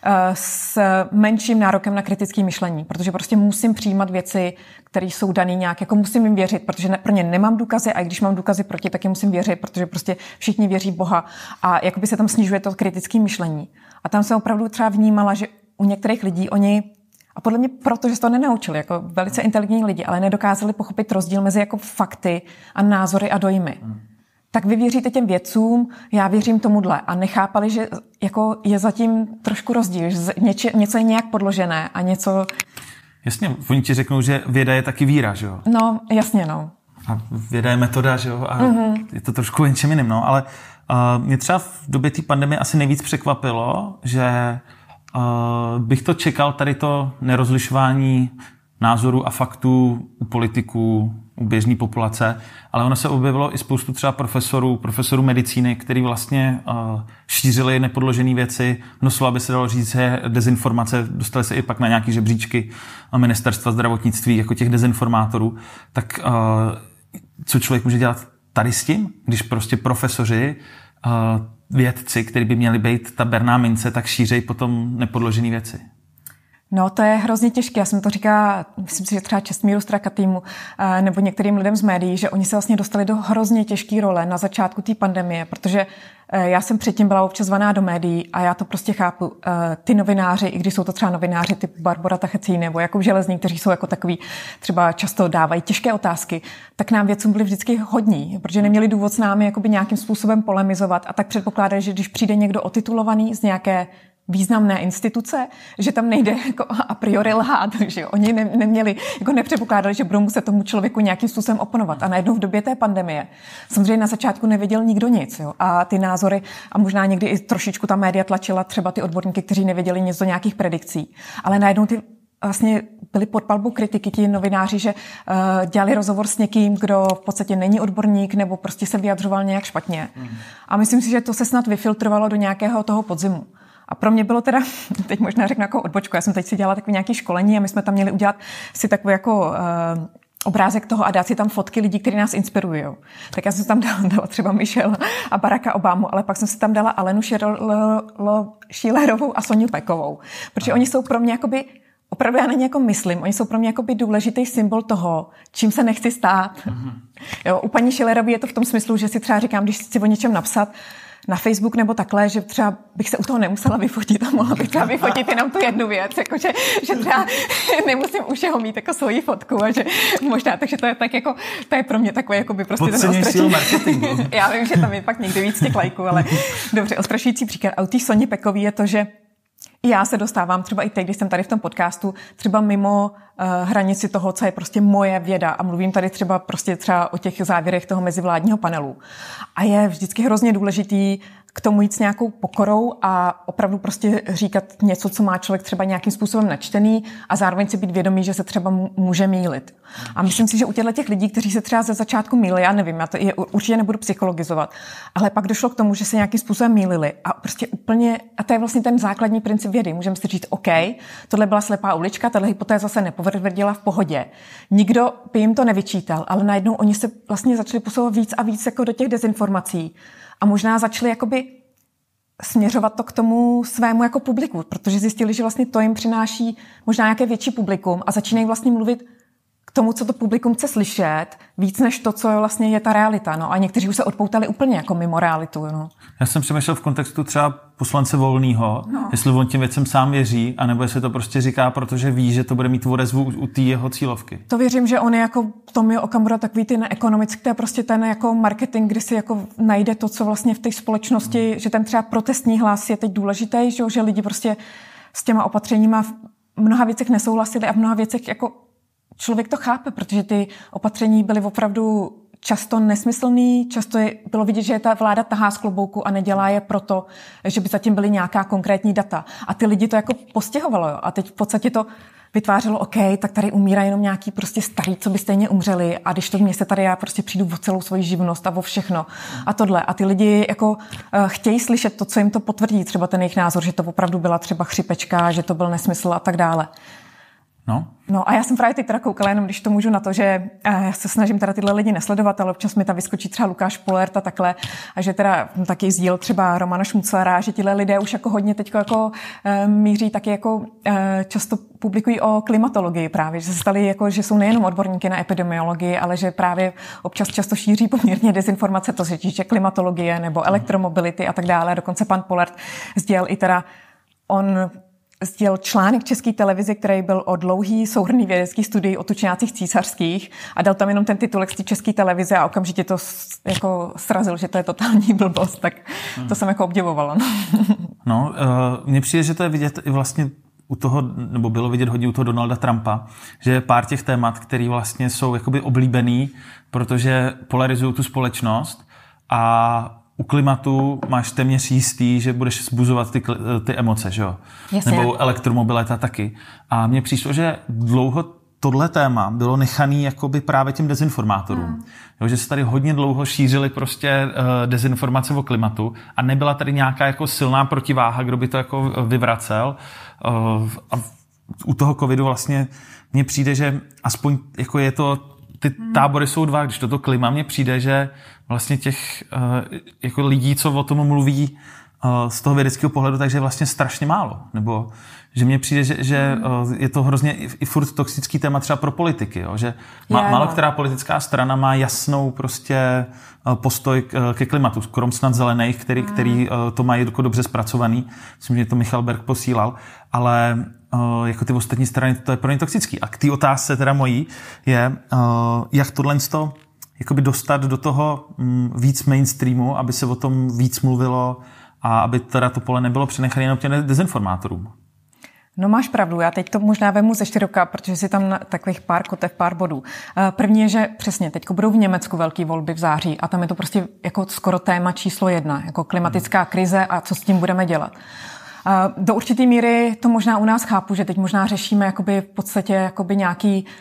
Eh, s menším nárokem na kritické myšlení, protože prostě musím přijímat věci, které jsou dané nějak, jako musím jim věřit, protože ne, pro ně nemám důkazy a i když mám důkazy proti, tak jim musím věřit, protože prostě všichni věří Boha a jakoby se tam snižuje to kritické myšlení. A tam jsem opravdu třeba vnímala, že u některých lidí oni a podle mě proto, že se to nenaučili, jako velice inteligentní lidi, ale nedokázali pochopit rozdíl mezi jako fakty a názory a dojmy. Hmm tak vy věříte těm vědcům, já věřím tomuhle. A nechápali, že jako je zatím trošku rozdíl, že něče, něco je nějak podložené a něco... Jasně, oni ti řeknou, že věda je taky víra, že jo? No, jasně, no. A věda je metoda, že jo? A mm-hmm. je to trošku něčem jiným, no. Ale uh, mě třeba v době té pandemie asi nejvíc překvapilo, že uh, bych to čekal, tady to nerozlišování názoru a faktů u politiků, u běžné populace, ale ono se objevilo i spoustu třeba profesorů, profesorů medicíny, který vlastně uh, šířili nepodložené věci, nosilo, aby se dalo říct, že dezinformace, dostali se i pak na nějaké žebříčky eh, ministerstva zdravotnictví, jako těch dezinformátorů, tak uh, co člověk může dělat tady s tím, když prostě profesoři uh, vědci, kteří by měli být ta berná mince, tak šířejí potom nepodložené věci. No, to je hrozně těžké. Já jsem to říká, myslím si, že třeba Čestmíru Strakatýmu eh, nebo některým lidem z médií, že oni se vlastně dostali do hrozně těžké role na začátku té pandemie, protože eh, já jsem předtím byla občas zvaná do médií a já to prostě chápu. Eh, ty novináři, i když jsou to třeba novináři typu Barbara Tachecí nebo jako Železník, kteří jsou jako takový, třeba často dávají těžké otázky, tak nám věcům byli vždycky hodní, protože neměli důvod s námi jakoby nějakým způsobem polemizovat a tak předpokládají, že když přijde někdo otitulovaný z nějaké významné instituce, že tam nejde jako a priori lhát, že oni ne, neměli, jako nepředpokládali, že budou muset tomu člověku nějakým způsobem oponovat. A najednou v době té pandemie, samozřejmě na začátku nevěděl nikdo nic, jo, a ty názory, a možná někdy i trošičku ta média tlačila třeba ty odborníky, kteří nevěděli nic do nějakých predikcí, ale najednou ty vlastně byli pod palbou kritiky ti novináři, že uh, dělali rozhovor s někým, kdo v podstatě není odborník nebo prostě se vyjadřoval nějak špatně. Mm. A myslím si, že to se snad vyfiltrovalo do nějakého toho podzimu. A pro mě bylo teda, teď možná řeknu jako odbočku, já jsem teď si dělala takové nějaké školení a my jsme tam měli udělat si takový jako uh, obrázek toho a dát si tam fotky lidí, kteří nás inspirují. Tak já jsem si tam dala, dala třeba Michelle a Baracka Obamu, ale pak jsem si tam dala Alenu Šílerovou a Soniu Pekovou, protože oni jsou pro mě jakoby opravdu já na ně jako myslím, oni jsou pro mě jakoby důležitý symbol toho, čím se nechci stát. Mhm. Jo, u paní Schillerové je to v tom smyslu, že si třeba říkám, když chci o něčem napsat, na Facebook nebo takhle, že třeba bych se u toho nemusela vyfotit a mohla bych třeba vyfotit jenom tu jednu věc, jako že, že třeba nemusím už jeho mít jako svoji fotku a že možná, takže to je tak jako, to je pro mě takové, jako by prostě Podceňuj ten Já vím, že tam je pak někdy víc těch lajků, ale dobře, ostrašující příklad. A u té Soně Pekový je to, že já se dostávám třeba i teď, když jsem tady v tom podcastu, třeba mimo Eh, hranici toho, co je prostě moje věda. A mluvím tady třeba prostě třeba o těch závěrech toho mezivládního panelu. A je vždycky hrozně důležitý k tomu jít s nějakou pokorou a opravdu prostě říkat něco, co má člověk třeba nějakým způsobem načtený a zároveň si být vědomý, že se třeba může mýlit. A myslím si, že u těchto těch lidí, kteří se třeba ze začátku mýlili, já nevím, já to je, určitě nebudu psychologizovat, ale pak došlo k tomu, že se nějakým způsobem mýlili a prostě úplně, a to je vlastně ten základní princip vědy. Můžeme si říct, OK, tohle byla slepá ulička, tahle hypotéza se nepo odvrděla v pohodě. Nikdo by jim to nevyčítal, ale najednou oni se vlastně začali posouvat víc a víc jako do těch dezinformací a možná začali jakoby směřovat to k tomu svému jako publiku, protože zjistili, že vlastně to jim přináší možná nějaké větší publikum a začínají vlastně mluvit tomu, co to publikum chce slyšet, víc než to, co vlastně je ta realita. No. A někteří už se odpoutali úplně jako mimo realitu. No. Já jsem přemýšlel v kontextu třeba poslance Volného, no. jestli on těm věcem sám věří, anebo jestli to prostě říká, protože ví, že to bude mít odezvu u té jeho cílovky. To věřím, že on je jako Tomio Okamura takový ten ekonomický, to je prostě ten jako marketing, kdy si jako najde to, co vlastně v té společnosti, hmm. že ten třeba protestní hlas je teď důležitý, že, že lidi prostě s těma opatřeními v mnoha věcech nesouhlasili a v mnoha věcech jako člověk to chápe, protože ty opatření byly opravdu často nesmyslný, často je, bylo vidět, že je ta vláda tahá z klobouku a nedělá je proto, že by zatím byly nějaká konkrétní data. A ty lidi to jako postihovalo. Jo. A teď v podstatě to vytvářelo, OK, tak tady umírá jenom nějaký prostě starý, co by stejně umřeli a když to mě se tady já prostě přijdu o celou svoji živnost a o všechno a tohle. A ty lidi jako eh, chtějí slyšet to, co jim to potvrdí, třeba ten jejich názor, že to opravdu byla třeba chřipečka, že to byl nesmysl a tak dále. No. no a já jsem právě teď teda koukala jenom, když to můžu na to, že eh, já se snažím teda tyhle lidi nesledovat, ale občas mi tam vyskočí třeba Lukáš Polert a takhle, a že teda taky sdíl třeba Romana Šmuclera, že tyhle lidé už jako hodně teď jako eh, míří taky jako eh, často publikují o klimatologii právě, že se stali jako, že jsou nejenom odborníky na epidemiologii, ale že právě občas často šíří poměrně dezinformace, to se týče klimatologie nebo elektromobility a tak dále. Dokonce pan Polert sdíl i teda on sděl článek České televize, který byl o dlouhý souhrný vědecký studii o tučňácích císařských a dal tam jenom ten titulek z té České televize a okamžitě to jako srazil, že to je totální blbost, tak hmm. to hmm. jsem jako obdivovala. no, uh, mně přijde, že to je vidět i vlastně u toho, nebo bylo vidět hodně u toho Donalda Trumpa, že je pár těch témat, které vlastně jsou jakoby oblíbený, protože polarizují tu společnost a u klimatu máš téměř jistý, že budeš zbuzovat ty, ty emoce, že jo? Jasně. Nebo elektromobilita taky. A mně přišlo, že dlouho tohle téma bylo nechaný jakoby právě těm dezinformátorům. Hmm. Jo, že se tady hodně dlouho šířily prostě uh, dezinformace o klimatu a nebyla tady nějaká jako silná protiváha, kdo by to jako vyvracel. Uh, a u toho covidu vlastně mně přijde, že aspoň jako je to ty hmm. tábory jsou dva, když toto klima mně přijde, že vlastně těch eh, jako lidí, co o tom mluví eh, z toho vědeckého pohledu, takže je vlastně strašně málo. Nebo že mně přijde, že, že hmm. eh, je to hrozně i furt toxický téma třeba pro politiky, jo? že má, málo která politická strana má jasnou prostě postoj ke klimatu, krom snad zelených, který, mm. který to mají jako dobře zpracovaný, myslím, že to Michal Berg posílal, ale jako ty ostatní strany, to je pro ně toxický. A k té otázce teda mojí je, jak tohle to jakoby dostat do toho mm, víc mainstreamu, aby se o tom víc mluvilo a aby teda to pole nebylo přenechané jenom těm dezinformátorům. No máš pravdu, já teď to možná vemu ze široka, protože si tam takových pár kotev, pár bodů. Eh, první je, že přesně, teď budou v Německu velké volby v září a tam je to prostě jako skoro téma číslo jedna, jako klimatická krize a co s tím budeme dělat. Eh, do určité míry to možná u nás chápu, že teď možná řešíme jakoby v podstatě jakoby nějaký uh,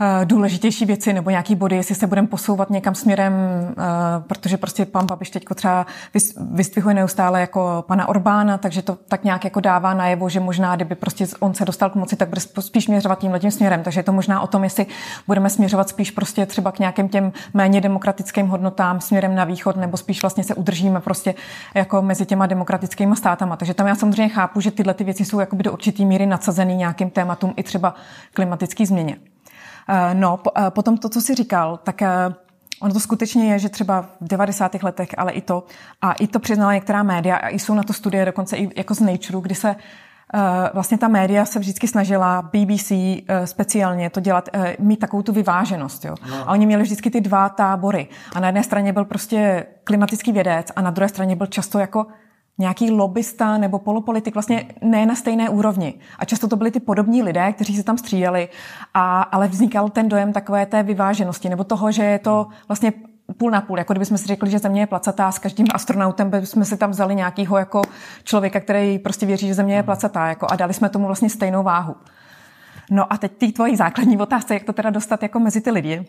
Eh, důležitější věci nebo nějaký body, jestli se budeme posouvat někam směrem, eh, protože prostě pan Babiš teď třeba vystvihuje neustále jako pana Orbána, takže to tak nějak jako dává najevo, že možná, kdyby prostě on se dostal k moci, tak bude spíš směřovat tímhle tím směrem. Takže je to možná o tom, jestli budeme směřovat spíš prostě třeba k nějakým těm méně demokratickým hodnotám směrem na východ, nebo spíš vlastně se udržíme prostě jako mezi těma demokratickými státama. Takže tam já samozřejmě chápu, že tyhle ty věci jsou jakoby do určitý míry nadsazeny nějakým tématům i třeba klimatický změně. Eh, no, eh, potom to, co jsi říkal, tak eh, Ono to skutečně je, že třeba v 90. letech, ale i to, a i to přiznala některá média, a i jsou na to studie dokonce i jako z Nature, kdy se vlastně ta média se vždycky snažila, BBC speciálně, to dělat, mít takovou tu vyváženost. Jo? No. A oni měli vždycky ty dva tábory. A na jedné straně byl prostě klimatický vědec a na druhé straně byl často jako nějaký lobbysta nebo polopolitik vlastně ne na stejné úrovni. A často to byli ty podobní lidé, kteří se tam střídali, a, ale vznikal ten dojem takové té vyváženosti nebo toho, že je to vlastně půl na půl. Jako kdybychom si řekli, že Země je placatá s každým astronautem, bychom si tam vzali nějakého jako člověka, který prostě věří, že Země je placatá jako, a dali jsme tomu vlastně stejnou váhu. No a teď ty tvoji základní otázce, jak to teda dostat jako mezi ty lidi. Uh,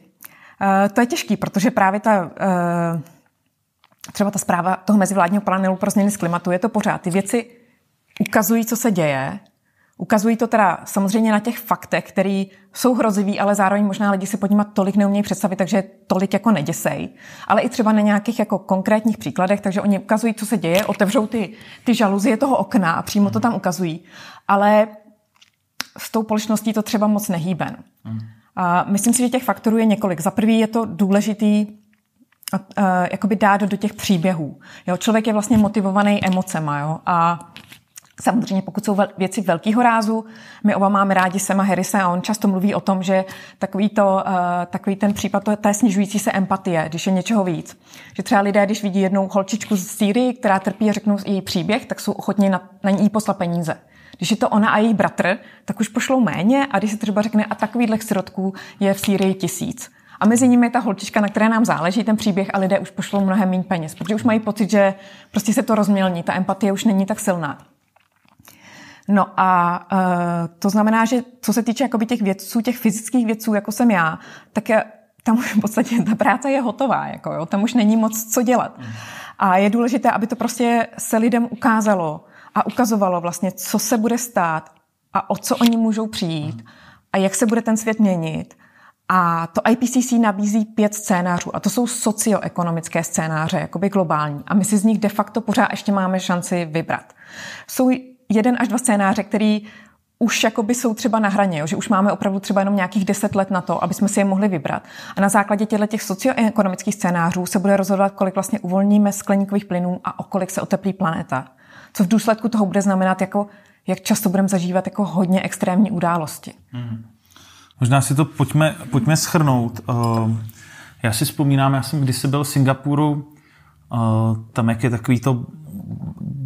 to je těžký, protože právě ta uh, třeba ta zpráva toho mezivládního panelu pro změny z klimatu, je to pořád. Ty věci ukazují, co se děje, Ukazují to teda samozřejmě na těch faktech, které jsou hrozivý, ale zároveň možná lidi si pod nimi tolik neumějí představit, takže tolik jako neděsej. Ale i třeba na nějakých jako konkrétních příkladech, takže oni ukazují, co se děje, otevřou ty, ty žaluzie toho okna a přímo to tam ukazují. Ale s tou polišností to třeba moc nehýben. Hmm. A myslím si, že těch faktorů je několik. Za prvý je to důležitý a, a, jakoby dát do těch příběhů. Jo, člověk je vlastně motivovaný emocema, jo, a Samozřejmě, pokud jsou věci velkého rázu, my oba máme rádi Sema Harrise a on často mluví o tom, že takový, to, eh, takový ten případ to, té snižující se empatie, když je něčeho víc. Že třeba lidé, když vidí jednou holčičku z Sýrii, která trpí a řeknou její příběh, tak jsou ochotní na, na ní poslat peníze. Když je to ona a její bratr, tak už pošlou méně a když se třeba řekne, a takovýchhle sirotků je v Sýrii tisíc, a mezi nimi je ta holčička, na které nám záleží ten příběh a lidé už pošlou mnohem méně peněz, protože už mají pocit, že prostě se to rozmělní, ta empatie už není tak silná. No a uh, to znamená, že co se týče jakoby těch vědců, těch fyzických vědců, jako jsem já, tak je, tam už v podstatě ta práce je hotová, jako jo, tam už není moc co dělat. A je důležité, aby to prostě se lidem ukázalo a ukazovalo vlastně, co se bude stát a o co oni můžou přijít a jak se bude ten svět měnit a to IPCC nabízí pět scénářů a to jsou socioekonomické scénáře, jakoby globální. A my si z nich de facto pořád ještě máme šanci vybrat. Jsou jeden až dva scénáře, který už jakoby jsou třeba na hraně, jo? že už máme opravdu třeba jenom nějakých deset let na to, aby jsme si je mohli vybrat. A na základě těchto těch socioekonomických scénářů se bude rozhodovat, kolik vlastně uvolníme skleníkových plynů a o kolik se oteplí planeta. Co v důsledku toho bude znamenat, jako, jak často budeme zažívat jako hodně extrémní události. Mm. Možná si to pojďme, pojďme schrnout. Eh, já si vzpomínám, já jsem kdysi byl v Singapuru, eh, tam jak je takový to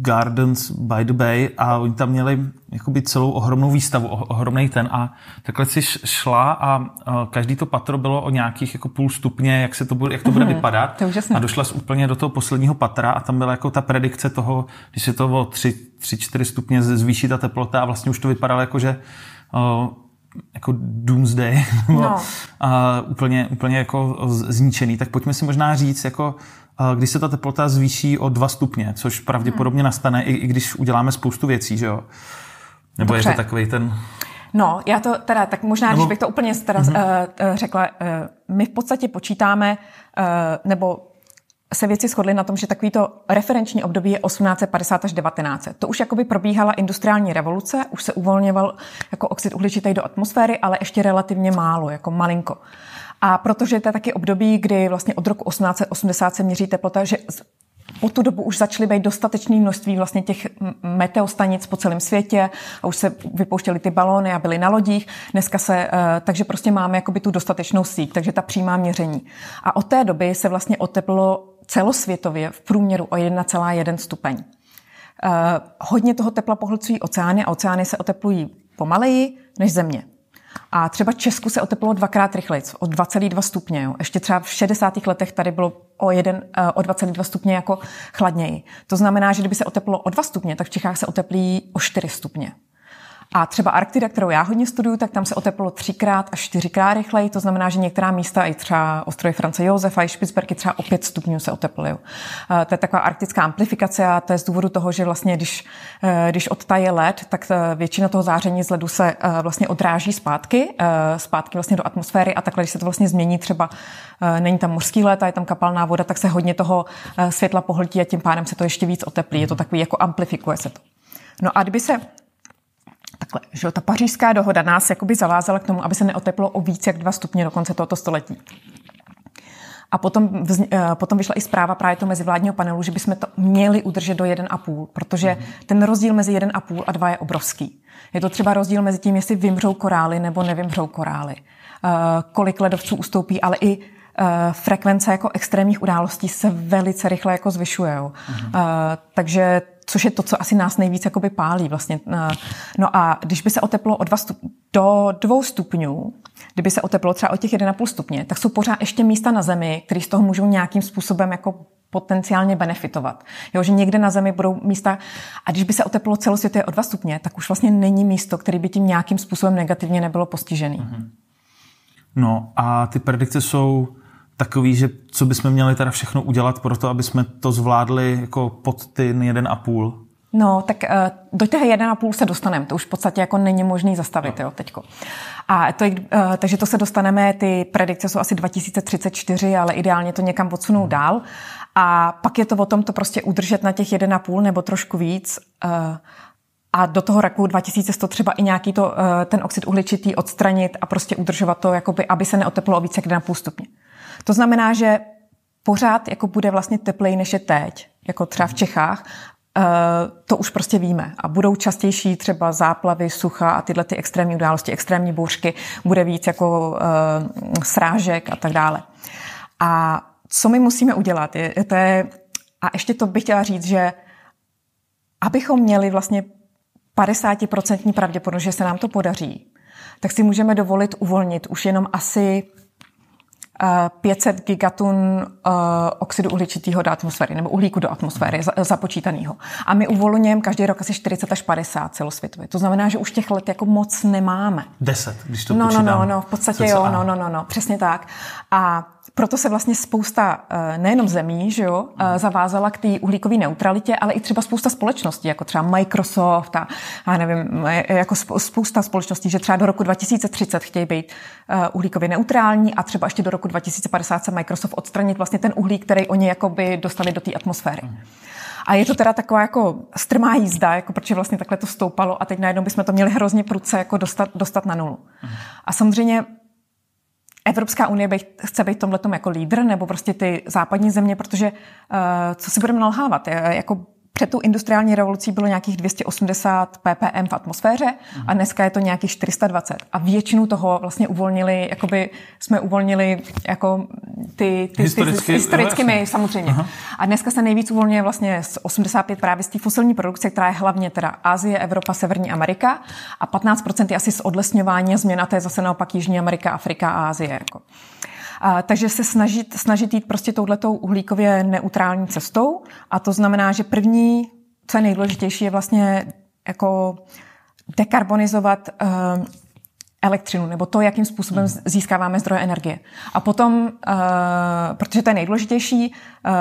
Gardens by the Bay a oni tam měli jakoby celou ohromnou výstavu, ohromný ten a takhle si šla a eh, každý to patro bylo o nějakých jako půl stupně, jak, se to bude, jak to bude mm, vypadat. To a došla z úplně do toho posledního patra a tam byla jako ta predikce toho, když se to o 3-4 stupně zvýší ta teplota a vlastně už to vypadalo jako, že jako doomsday, nebo no. a úplně, úplně jako zničený, tak pojďme si možná říct, jako když se ta teplota zvýší o 2 stupně, což pravděpodobně hmm. nastane, i, i když uděláme spoustu věcí, že jo? Nebo Dobře. je to takový ten... No, já to teda, tak možná, nebo... když bych to úplně teda, mm-hmm. uh, eh, eh, řekla, uh, my v podstatě počítáme, uh, nebo se věci shodly na tom, že takovýto referenční období je 1850 až 1900. To už jakoby probíhala industriální revoluce, už se uvolňoval jako oxid uhličitý do atmosféry, ale ještě relativně málo, jako malinko. A protože to je taky období, kdy vlastně od roku 1880 se měří teplota, že po tu dobu už začaly být dostatečné množství vlastně těch meteostanic po celém světě a už se vypouštěly ty balóny a byly na lodích. Dneska se, eh, takže prostě máme jakoby tu dostatečnou síť, takže ta přímá měření. A od té doby se vlastně oteplo celosvětově v průměru o 1,1 stupeň. Eh, hodně toho tepla pohlcují oceány a oceány se oteplují pomaleji než země. A třeba Česku se oteplo dvakrát rychleji, o 2,2 stupně. Jo. Ještě třeba v 60. letech tady bylo o, jeden, eh, o 2,2 stupně jako chladněji. To znamená, že kdyby se oteplo o 2 stupně, tak v Čechách se oteplí o 4 stupně. A třeba Arktida, kterou já hodně studuju, tak tam se oteplo třikrát až čtyřikrát rychleji, to znamená, že některá místa, i třeba ostroje France Josefa, i Špicberky třeba o pět stupňů se oteplily. To je taková arktická amplifikace a to je z důvodu toho, že vlastně když, eh, když odtaje led, tak eh, většina toho záření z ledu se eh, vlastně odráží zpátky, zpátky vlastně do atmosféry a takhle, když se to vlastně změní třeba, není tam mořský let a je tam kapalná voda, tak se hodně toho světla pohltí a tím pádem se to ještě víc oteplí. Je to takový, jako amplifikuje se to. No a kdyby se takhle, že ta pařížská dohoda nás jakoby zavázala k tomu, aby se neoteplo o víc jak dva stupně do konce tohoto století. A potom, eh, potom vyšla i zpráva právě toho mezivládního panelu, že bychom to měli udržet do 1,5, protože mhm. ten rozdíl mezi 1,5 a 2 je obrovský. Je to třeba rozdíl mezi tím, jestli vymřou korály nebo nevymřou korály. Eh, kolik ledovců ustoupí, ale i eh, frekvence jako extrémních událostí se velice rychle jako zvyšuje. Mhm. takže což je to, co asi nás nejvíc jakoby pálí vlastně. Eh, no a když by se oteplo o dva stup, do dvou stupňů, kdyby se oteplo třeba o těch 1,5 stupně, tak jsou pořád ještě místa na Zemi, které z toho můžou nějakým způsobem jako potenciálně benefitovat. Jo, že někde na Zemi budou místa, a když by se oteplo celosvětě o dva stupně, tak už vlastně není místo, které by tím nějakým způsobem negativně nebylo postižený. Mhm. No a ty predikce jsou takový, že co bychom měli teda všechno udělat pro to, aby jsme to zvládli jako pod ty 1,5? No, tak eh, do těch 1,5 se dostaneme, to už v podstatě jako není možný zastavit, no. jo, teďko. A to je, eh, takže to se dostaneme, ty predikce jsou asi 2034, ale ideálně to někam odsunou no. dál. A pak je to o tom to prostě udržet na těch 1,5 nebo trošku víc eh, a do toho roku 2100 třeba i nějaký to, ten oxid uhličitý odstranit a prostě udržovat to, jakoby, aby se neoteplo o více jak půl stupně. To znamená, že pořád jako bude vlastně teplej, než je teď, jako třeba v mhm. Čechách, eh, to už prostě víme. A budou častější třeba záplavy, sucha a tyhle ty extrémní události, extrémní bouřky, bude víc jako eh, srážek a tak dále. A co my musíme udělat, je, to je, a ještě to bych chtěla říct, že abychom měli vlastně 50% pravděpodobnost, že se nám to podaří, tak si můžeme dovolit uvolnit už jenom asi 500 gigatun eh, oxidu uhličitého do atmosféry, nebo uhlíku do atmosféry započítaného. A my uvolňujeme každý rok asi 40 až 50 celosvětově. To znamená, že už těch let jako moc nemáme. 10, když to no, počítám. No, no, no, v podstatě jo, no, no, no, no, přesně tak. A proto se vlastně spousta eh, nejenom zemí že jo, eh, mhm. zavázala k té uhlíkové neutralitě, ale i třeba spousta společností, jako třeba Microsoft a, a nevím, eh, jako spousta společností, že třeba do roku 2030 chtějí být uhlíkově neutrální a třeba ještě do roku 2050 se Microsoft odstranit vlastně ten uhlík, který oni jakoby dostali do té atmosféry. Mhm. A je to teda taková jako strmá jízda, jako protože vlastně takhle to stoupalo a teď najednou bychom to měli hrozně prudce jako dostat, dostat na nulu. Mhm. A samozřejmě Evropská unie bych, chce být tomhle jako lídr, nebo prostě ty západní země, protože uh, co si budeme nalhávat? Jako před tou industriální revolucí bylo nějakých 280 ppm v atmosféře mhm. a dneska je to nějakých 420. A většinu toho vlastně uvolnili, jakoby jsme uvolnili jako ty, ty, Historicky, ty historicky my, samozřejmě. Aha. A dneska se nejvíc uvolňuje vlastně z 85 právě z té fosilní produkce, která je hlavně teda Asie, Evropa, Severní Amerika a 15% je asi z odlesňování a změna, to je zase naopak Jižní Amerika, Afrika a Asie. Jako. A, takže se snažit, snažit jít prostě touhletou uhlíkově neutrální cestou a to znamená, že první, co je nejdůležitější, je vlastně jako dekarbonizovat uh, elektřinu, nebo to, jakým způsobem hmm. získáváme zdroje energie. A potom, uh, protože to je nejdůležitější, uh,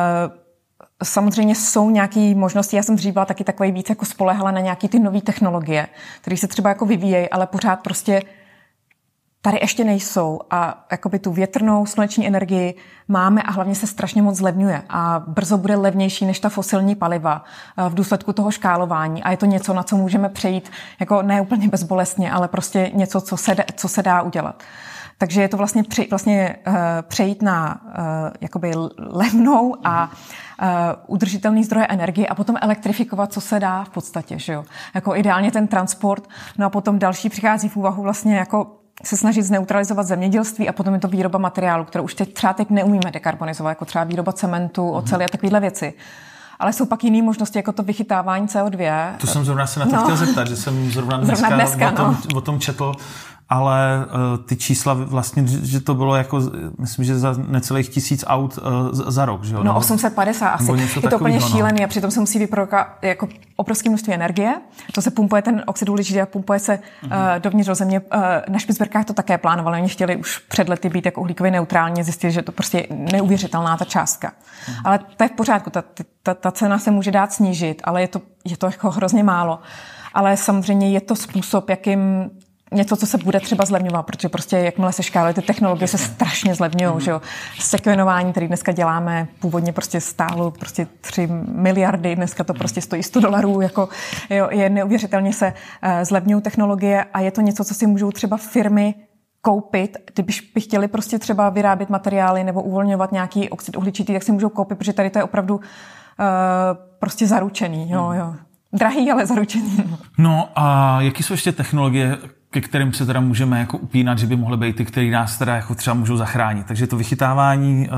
Samozřejmě jsou nějaké možnosti, já jsem dřív byla taky takový víc jako spolehala na nějaké ty nové technologie, které se třeba jako vyvíjejí, ale pořád prostě tady ještě nejsou a jakoby tu větrnou sluneční energii máme a hlavně se strašně moc zlevňuje a brzo bude levnější než ta fosilní paliva eh, v důsledku toho škálování a je to něco, na co můžeme přejít jako ne úplně bezbolestně, ale prostě něco, co se, co se dá udělat. Takže je to vlastně, při, vlastně uh, přejít na uh, jakoby levnou a uh, udržitelný zdroje energie a potom elektrifikovat, co se dá v podstatě. Že jo? Jako ideálně ten transport, no a potom další přichází v úvahu vlastně jako se snažit zneutralizovat zemědělství a potom je to výroba materiálu, kterou už teď třeba teď neumíme dekarbonizovat, jako třeba výroba cementu, mhm. oceli a takovéhle věci. Ale jsou pak jiné možnosti, jako to vychytávání CO2. To jsem zrovna se na to no. chtěl zeptat, že jsem zrovna dneska, zrovna dneska o, tom, no. o tom četl ale eh, ty čísla vlastně, že to bylo jako, myslím, že za necelých tisíc aut eh, za rok, že jo? No 850 asi. Je to úplně no. šílený a přitom se musí vyprodukovat jako obrovské množství energie. To se pumpuje ten oxid uhličitý a pumpuje se mm-hmm. uh, dovnitř do země. Uh, na Špicberkách to také plánovali. Oni chtěli už před lety být jako uhlíkově neutrálně. zjistili, že to prostě je neuvěřitelná ta částka. Mm-hmm. Ale to je v pořádku, ta, ta, ta cena se může dát snížit, ale je to, je to jako hrozně málo. Ale samozřejmě je to způsob, jakým něco, co se bude třeba zlevňovat, protože prostě jakmile se škály, ty technologie se strašně zlevňují, mm. že jo. Sekvenování, který dneska děláme, původně prostě stálo prostě 3 miliardy, dneska to mhm. prostě stojí 100 dolarů, jako jo, je neuvěřitelně se uh, zlevňují technologie a je to něco, co si můžou třeba firmy koupit, kdybyž by chtěli prostě třeba vyrábět materiály nebo uvolňovat nějaký oxid uhličitý, tak si můžou koupit, protože tady to je opravdu uh, prostě zaručený, jo, mhm. jo. Drahý, ale zaručený. No a jaký jsou ještě technologie, ke kterým se teda můžeme jako upínat, že by mohly být ty, které nás teda jako třeba můžou zachránit. Takže to vychytávání eh,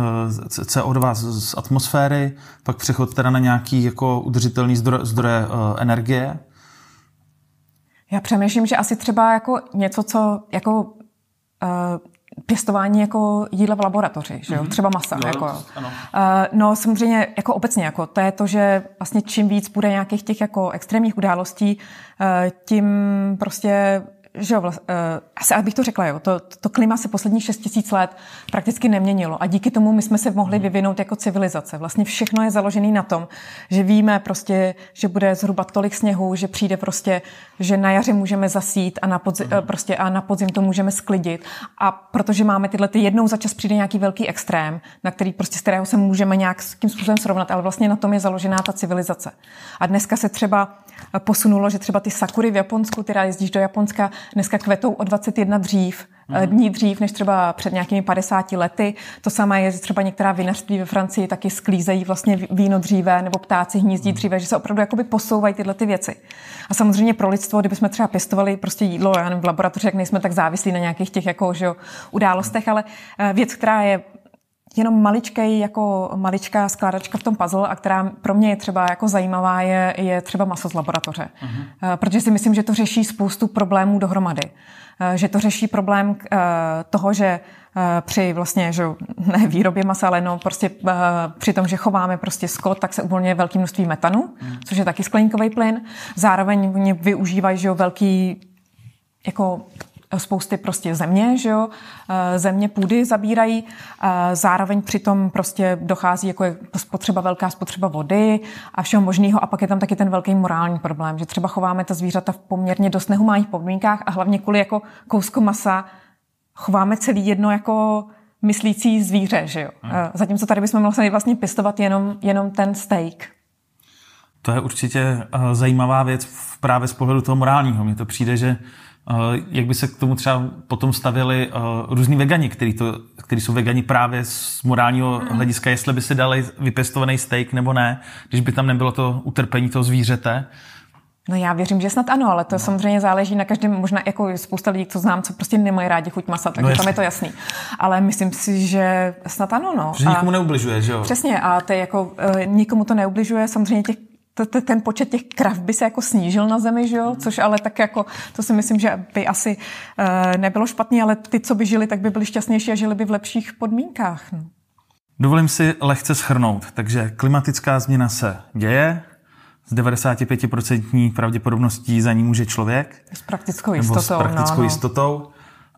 CO2 z atmosféry, pak přechod teda na nějaký jako udržitelný zdroje, zdroje eh, energie. Já přemýšlím, že asi třeba jako něco, co jako uh, pěstování jako jídla v laboratoři, že jo? Mm-hmm. třeba masa. No, jako, ano. Uh, no samozřejmě jako obecně, jako, to je to, že vlastně čím víc bude nějakých těch jako extrémních událostí, uh, tím prostě že jo, vlast, uh, eh, asi abych to řekla, jo, to, to klima se posledních 6 tisíc let prakticky neměnilo a díky tomu my jsme se mohli hmm. vyvinout jako civilizace. Vlastně všechno je založené na tom, že víme prostě, že bude zhruba tolik sněhu, že přijde prostě, že na jaře můžeme zasít a na, podzi, uh, hmm. eh, prostě a na podzim to můžeme sklidit. A protože máme tyhle, ty jednou za čas přijde nějaký velký extrém, na který prostě z kterého se můžeme tím způsobem srovnat, ale vlastně na tom je založená ta civilizace. A dneska se třeba posunulo, že třeba ty sakury v Japonsku, ty jezdíš do Japonska, dneska kvetou o 21 dřív, mm. dní dřív, než třeba před nějakými 50 lety. To samé je, že třeba některá vinařství ve Francii taky sklízejí vlastně víno dříve, nebo ptáci hnízdí mm. dříve, že se opravdu jakoby posouvají tyhle ty věci. A samozřejmě pro lidstvo, kdybychom třeba pěstovali prostě jídlo já nevím, v laboratoři, jak nejsme tak závislí na nějakých těch jako, že jo, událostech, ale eh, věc, která je jenom maličkej, jako maličká skládačka v tom puzzle a která pro mě je třeba jako zajímavá, je, je třeba maso z laboratoře. Uh-huh. Protože si myslím, že to řeší spoustu problémů dohromady. Eh, že to řeší problém eh, toho, že při vlastně, že ne výrobě masa, ale no prostě při tom, že chováme prostě skot, tak se uvolňuje velké množství metanu, uh-huh. což je taky skleníkový plyn. Zároveň oni využívají, že jo, velký jako spousty prostě země, že jo, eh, země půdy zabírají, eh, zároveň přitom prostě dochází jako je spotřeba velká spotřeba vody a všeho možného a pak je tam taky ten velký morální problém, že třeba chováme ta zvířata v poměrně dost nehumánních podmínkách a hlavně kvůli jako kousku masa chováme celý jedno jako myslící zvíře, že jo. Hmm. Eh, zatímco tady bychom mohli vlastně pěstovat jenom, jenom ten steak. To je určitě zajímavá věc právě z pohledu toho morálního. Mně to přijde, že Eh, jak by se k tomu třeba potom stavili eh, různí vegani, který, to, který jsou vegani právě z morálního mm. hlediska, jestli by si dali vypěstovaný steak nebo ne, když by tam nebylo to utrpení toho zvířete. No já věřím, že snad ano, ale to no. samozřejmě záleží na každém, možná jako spousta lidí, co znám, co prostě nemají rádi chuť masa, no takže no tam je to jasný. Ale myslím si, že snad ano, no. Že nikomu neubližuje, že jo? Přesně, a to jako, e, nikomu to neubližuje, samozřejmě těch ten počet těch krav by se jako snížil na zemi, že jo? Mm. což ale tak jako, to si myslím, že by asi e, nebylo špatné. ale ty, co by žili, tak by byli šťastnější a žili by v lepších podmínkách. No. Dovolím si lehce schrnout. Takže klimatická změna se děje, s 95% pravděpodobností za ní může člověk. S praktickou jistotou. Nebo s praktickou no, no. jistotou.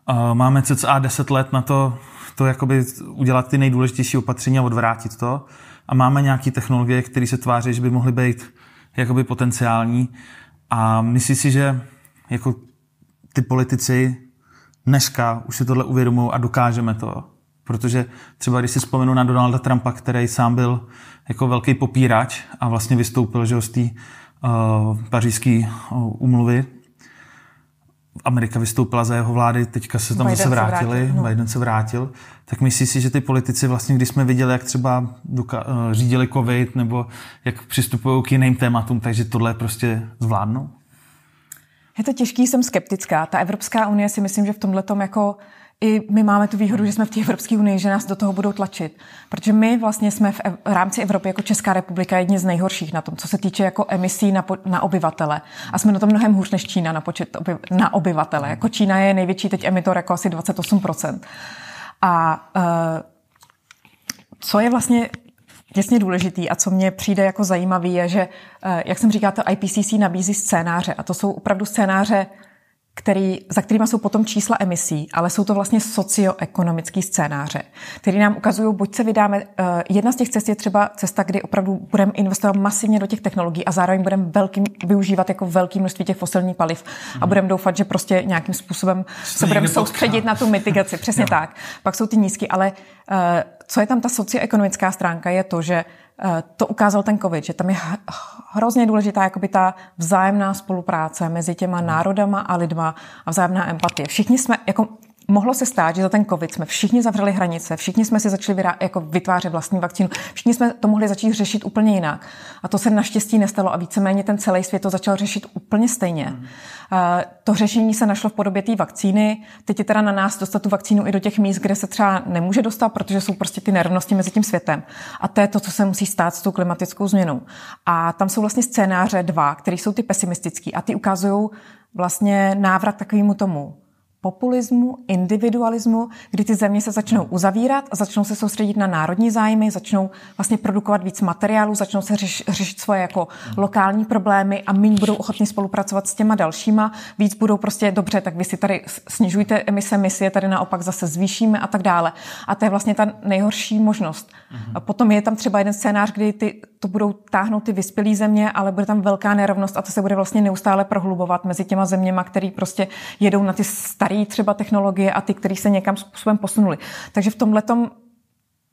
No. Máme cca 10 let na to, to jakoby udělat ty nejdůležitější opatření a odvrátit to a máme nějaké technologie, které se tváří, že by mohly být jakoby potenciální a myslím si, že jako ty politici dneska už si tohle uvědomují a dokážeme to. Protože třeba když si vzpomenu na Donalda Trumpa, který sám byl jako velký popírač a vlastně vystoupil že ho, z té uh, pařížské uh, eh, umluvy, Amerika vystoupila za jeho vlády, teďka se tam Biden zase vrátili, se vrátil, no. Biden se vrátil, tak myslíš si, že ty politici vlastně, když jsme viděli, jak třeba eh, řídili covid, nebo jak přistupují k jiným tématům, takže tohle prostě zvládnou? Je to těžký, jsem skeptická. Ta Evropská unie si myslím, že v tomhle jako i my máme tu výhodu, že jsme v té Evropské unii, že nás do toho budou tlačit. Protože my vlastně jsme v rámci Evropy jako Česká republika jedni z nejhorších na tom, co se týče jako emisí na, po, na obyvatele. A jsme na tom mnohem hůř než Čína na počet oby, na obyvatele. Jako Čína je největší teď emitor jako asi 28%. A uh, co je vlastně těsně důležitý a co mě přijde jako zajímavý je, že, uh, jak jsem říkala, to IPCC nabízí scénáře. A to jsou opravdu scénáře který, za kterými jsou potom čísla emisí, ale jsou to vlastně socioekonomické scénáře, které nám ukazují, buď se vydáme, eh, jedna z těch cest je třeba cesta, kdy opravdu budeme investovat masivně do těch technologií a zároveň budeme velkým, využívat jako velké množství těch fosilních paliv hmm. a budeme doufat, že prostě nějakým způsobem Stejně se budeme soustředit na tu mitigaci, přesně tak. Pak jsou ty nízky, ale eh, co je tam ta socioekonomická stránka, je to, že Eh, to ukázal ten COVID, že tam je hrozně důležitá jakoby ta vzájemná spolupráce mezi těma národama a lidma a vzájemná empatie. Všichni jsme, jako mohlo se stát, že za ten COVID jsme všichni zavřeli hranice, všichni jsme si začali vyrá, jako vytvářet vlastní vakcínu, všichni jsme to mohli začít řešit úplně jinak. A to se naštěstí nestalo a víceméně ten celý svět to začal řešit úplně stejně. Mm. A to řešení se našlo v podobě té vakcíny. Teď je teda na nás dostat tu vakcínu i do těch míst, kde se třeba nemůže dostat, protože jsou prostě ty nerovnosti mezi tím světem. A to je to, co se musí stát s tou klimatickou změnou. A tam jsou vlastně scénáře dva, které jsou ty pesimistické a ty ukazují vlastně návrat takovému tomu populismu, individualismu, kdy ty země se začnou uzavírat a začnou se soustředit na národní zájmy, začnou vlastně produkovat víc materiálu, začnou se řeš, řešit svoje jako lokální problémy a méně budou ochotní spolupracovat s těma dalšíma, víc budou prostě dobře, tak vy si tady snižujte emise, my si je tady naopak zase zvýšíme a tak dále. A to je vlastně ta nejhorší možnost. Mhm. A potom je tam třeba jeden scénář, kdy ty, to budou táhnout ty vyspělé země, ale bude tam velká nerovnost a to se bude vlastně neustále prohlubovat mezi těma zeměma, které prostě jedou na ty staré staré třeba technologie a ty, které se někam způsobem posunuly. Takže v tomhle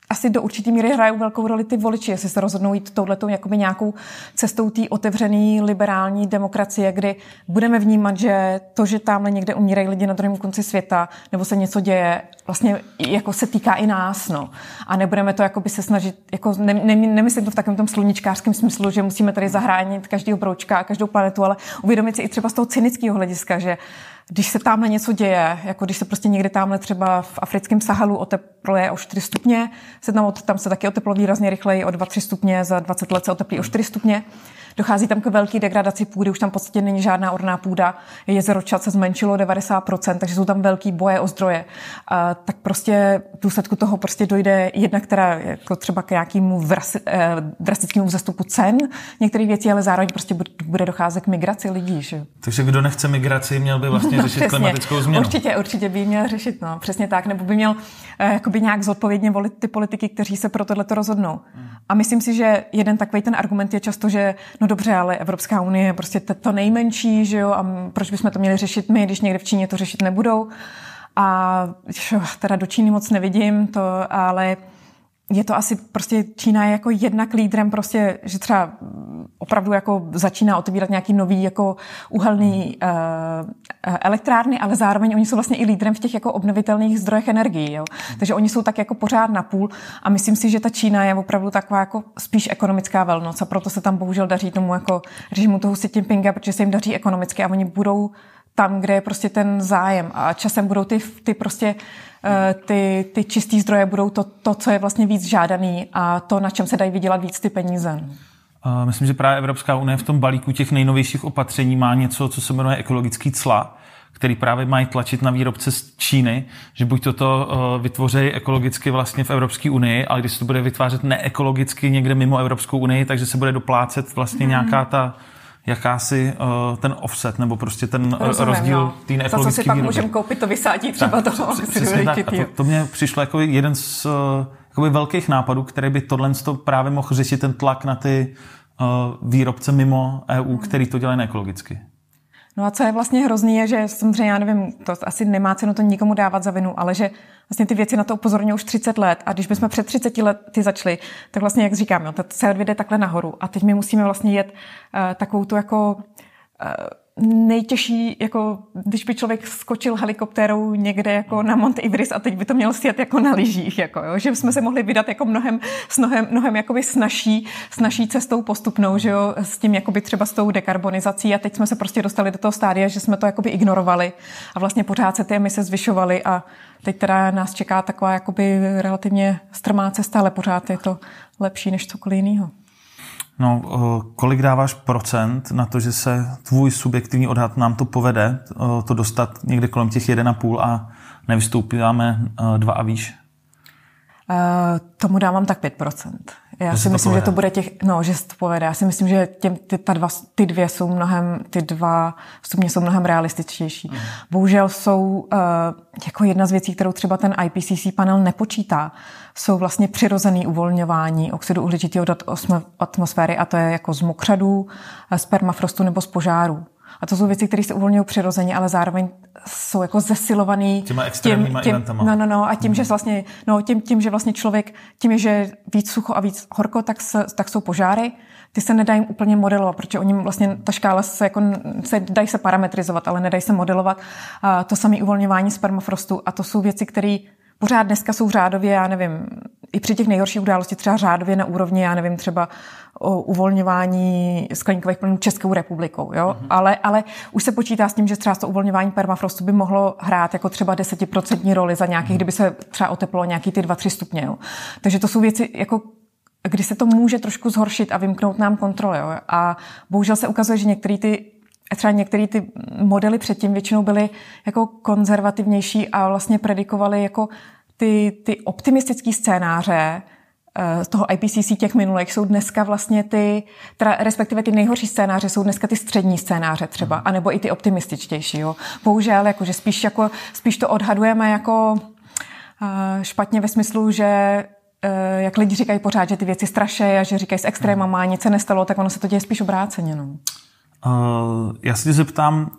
asi do určitý míry hrajou velkou roli ty voliči, jestli se rozhodnou jít touhletou jakoby nějakou cestou té otevřené liberální demokracie, kdy budeme vnímat, že to, že tamhle někde umírají lidi na druhém konci světa, nebo se něco děje, vlastně jako se týká i nás, no. A nebudeme to jakoby se snažit, jako ne, ne, nemyslím to v takovém tom sluníčkářském smyslu, že musíme tady zahránit každého broučka a každou planetu, ale uvědomit si i třeba z toho cynického hlediska, že když se tamhle něco děje, jako když se prostě někde tamhle třeba v africkém Sahelu otepluje o 4 stupně, se tam, tam se taky oteplo výrazně rychleji, o 2-3 stupně, za 20 let se oteplí o 4 stupně, Dochází tam k velké degradaci půdy, už tam v podstatě není žádná orná půda. Jezero Čad se zmenšilo 90%, takže jsou tam velký boje o zdroje. A, tak prostě v důsledku toho prostě dojde jednak teda jako třeba k nějakému vras, eh, drastickému vzestupu cen některých věcí, ale zároveň prostě bude docházet k migraci lidí. Že? Takže kdo nechce migraci, měl by vlastně no, řešit přesně. klimatickou změnu. Určitě, určitě by měl řešit, no, přesně tak, nebo by měl eh, jakoby nějak zodpovědně volit ty politiky, kteří se pro tohle rozhodnou. Hmm. A myslím si, že jeden takový ten argument je často, že no dobře, ale Evropská unie je prostě to nejmenší, že jo, a proč bychom to měli řešit my, když někde v Číně to řešit nebudou. A šo, teda do Číny moc nevidím, to, ale je to asi prostě Čína je jako jednak lídrem prostě, že třeba opravdu jako začíná otevírat nějaký nový jako uhelný uh, Eh, elektrárny, ale zároveň oni jsou vlastně i lídrem v těch jako obnovitelných zdrojech energie, Jo. Takže oni jsou tak jako pořád na půl a myslím si, že ta Čína je opravdu taková jako spíš ekonomická velnoc a proto se tam bohužel daří tomu jako režimu toho Xi Jinpinga, protože se jim daří ekonomicky a oni budou tam, kde je prostě ten zájem a časem budou ty, ty prostě eh, ty, ty čistý zdroje budou to, to, co je vlastně víc žádaný a to, na čem se dají vydělat víc ty peníze. Myslím, že právě Evropská unie v tom balíku těch nejnovějších opatření má něco, co se jmenuje ekologický cla, který právě mají tlačit na výrobce z Číny, že buď toto eh, vytvoří ekologicky vlastně v Evropské unii, ale když se to bude vytvářet neekologicky někde mimo Evropskou unii, takže se bude doplácet vlastně hmm. nějaká ta jakási uh, ten offset, nebo prostě ten Rozumím, rozdíl no. tý neekologický výroby. Za co si pak můžeme koupit, to vysátí třeba tak, toho. Přesně tak. A to, to mě přišlo jako jeden z uh, jakoby velkých nápadů, které by tohle právě mohl řešit ten tlak na ty eh, výrobce mimo EU, hmm. který to dělají neekologicky. No a co je vlastně hrozný, je, že samozřejmě, já nevím, to asi nemá cenu to nikomu dávat za vinu, ale že vlastně ty věci na to upozorňují už 30 let a když bychom před 30 lety začali, tak vlastně, jak říkám, jo, ta CO2 jde takhle nahoru a teď my musíme vlastně jet uh, takovou tu jako uh, nejtěžší, jako když by člověk skočil helikoptérou někde jako na Mount Everest a teď by to měl sjet jako na lyžích, jako jo? že jsme se mohli vydat jako mnohem, s mnohem, mnohem jakoby snažší, snažší cestou postupnou, že jo, s tím jakoby třeba s tou dekarbonizací a teď jsme se prostě dostali do toho stádia, že jsme to jakoby ignorovali a vlastně pořád se ty emise zvyšovaly a teď teda nás čeká taková jakoby relativně strmá cesta, ale pořád je to lepší než cokoliv jiného. No, eh, kolik dáváš procent na to, že se tvůj subjektivní odhad nám to povede, eh, to dostat někde kolem těch 1,5 a nevystoupíme eh, dva a výš? Uh, tomu dávám tak 5%. Já že si myslím, povede. že to bude těch, no, že se to povede. Já si myslím, že těm, ty, ta dva, ty dvě jsou mnohem, ty dva stupně jsou mnohem realističtější. Mm. Bohužel jsou uh, jako jedna z věcí, kterou třeba ten IPCC panel nepočítá. Uh, jsou vlastně přirozený uvolňování oxidu uhličitého do atmosféry a to je jako z mokřadů, eh, z permafrostu nebo z požárů. A to jsou věci, které se uvolňují přirozeně, ale zároveň jsou jako zesilovaný těma extrémníma tím, tím, No, no, no, a tím, hmm že mhm. vlastně, no, tím, tím, že vlastně člověk, tím, že víc sucho a víc horko, tak, se, tak jsou požáry, ty se nedají úplně modelovat, protože oni vlastně, ta škála se jako, se, dají se parametrizovat, ale nedají se modelovat. A to samé uvolňování spermafrostu a to jsou věci, které pořád dneska jsou řádově, já nevím, i při těch nejhorších událostech třeba řádově na úrovni, já nevím, třeba o uvolňování skleníkových plynů Českou republikou. Jo? Mm-hmm. Ale, ale už se počítá s tím, že třeba to uvolňování permafrostu by mohlo hrát jako třeba desetiprocentní roli za nějakých, mm-hmm. kdyby se třeba oteplo nějaký ty 2-3 stupně. Jo? Takže to jsou věci, jako kdy se to může trošku zhoršit a vymknout nám kontrole. Jo? A bohužel se ukazuje, že některé ty a třeba některé ty modely předtím většinou byly jako konzervativnější a vlastně predikovaly jako ty, ty optimistické scénáře eh, z toho IPCC těch minulých jsou dneska vlastně ty, teda respektive ty nejhorší scénáře jsou dneska ty střední scénáře třeba, mhm. anebo i ty optimističtější. Jo. Bohužel, jako, že spíš, jako, spíš to odhadujeme jako eh, špatně ve smyslu, že eh, jak lidi říkají pořád, že ty věci strašejí a že říkají s extrémama, mhm. nic se nestalo, tak ono se to děje spíš obráceně. No. Eh, já se tě zeptám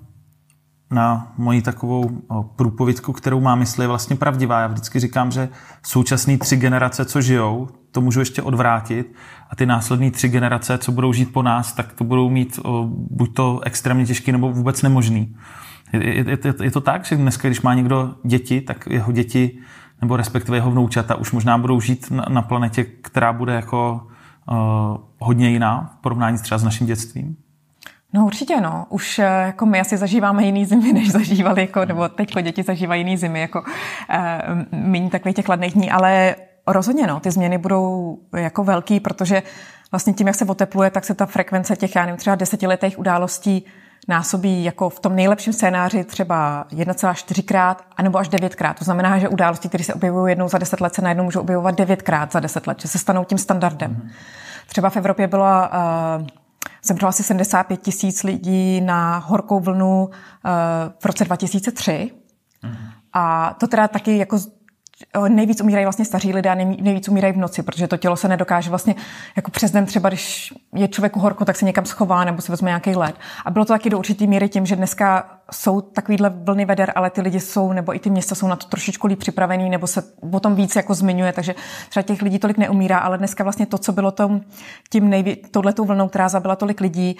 na moji takovou eh, průpovědku, kterou mám, jestli je vlastně pravdivá. Já vždycky říkám, že současné tři generace, co žijou, to můžu ještě odvrátit a ty následné tři generace, co budou žít po nás, tak to budou mít o, eh, buď to extrémně těžký nebo vůbec nemožný. Je, je, je, je to tak, že dneska, když má někdo děti, tak jeho děti nebo respektive jeho vnoučata už možná budou žít na, na planetě, která bude jako o, hodně jiná v porovnání třeba s naším dětstvím? No určitě no. Už eh, jako my asi zažíváme jiný zimy, než zažívali, jako, nebo teď děti zažívají jiný zimy, jako e, méně takových těch chladných dní, ale rozhodně no, ty změny budou jako velký, protože vlastně tím, jak se otepluje, tak se ta frekvence těch, já nevím, třeba desetiletých událostí násobí jako v tom nejlepším scénáři třeba 1,4 krát anebo až 9 krát. To znamená, že události, které se objevují jednou za 10 let, se najednou můžou objevovat 9 krát za 10 let, že se stanou tím standardem. Mhm. Třeba v Evropě byla uh, zemřelo asi 75 tisíc lidí na horkou vlnu eh, v roce 2003. Mm. A to teda taky jako eh, nejvíc umírají vlastně staří lidé a nejvíc umírají v noci, protože to tělo se nedokáže vlastně, jako přes den třeba, když je člověku horko, tak se někam schová nebo se vezme nějaký led. A bylo to taky do určité míry tím, že dneska jsou takovýhle vlny veder, ale ty lidi jsou, nebo i ty města jsou na to trošičku líp připravený, nebo se o tom víc jako zmiňuje, takže třeba těch lidí tolik neumírá, ale dneska vlastně to, co bylo tom, tím nejvě- touhletou vlnou, která zabila tolik lidí,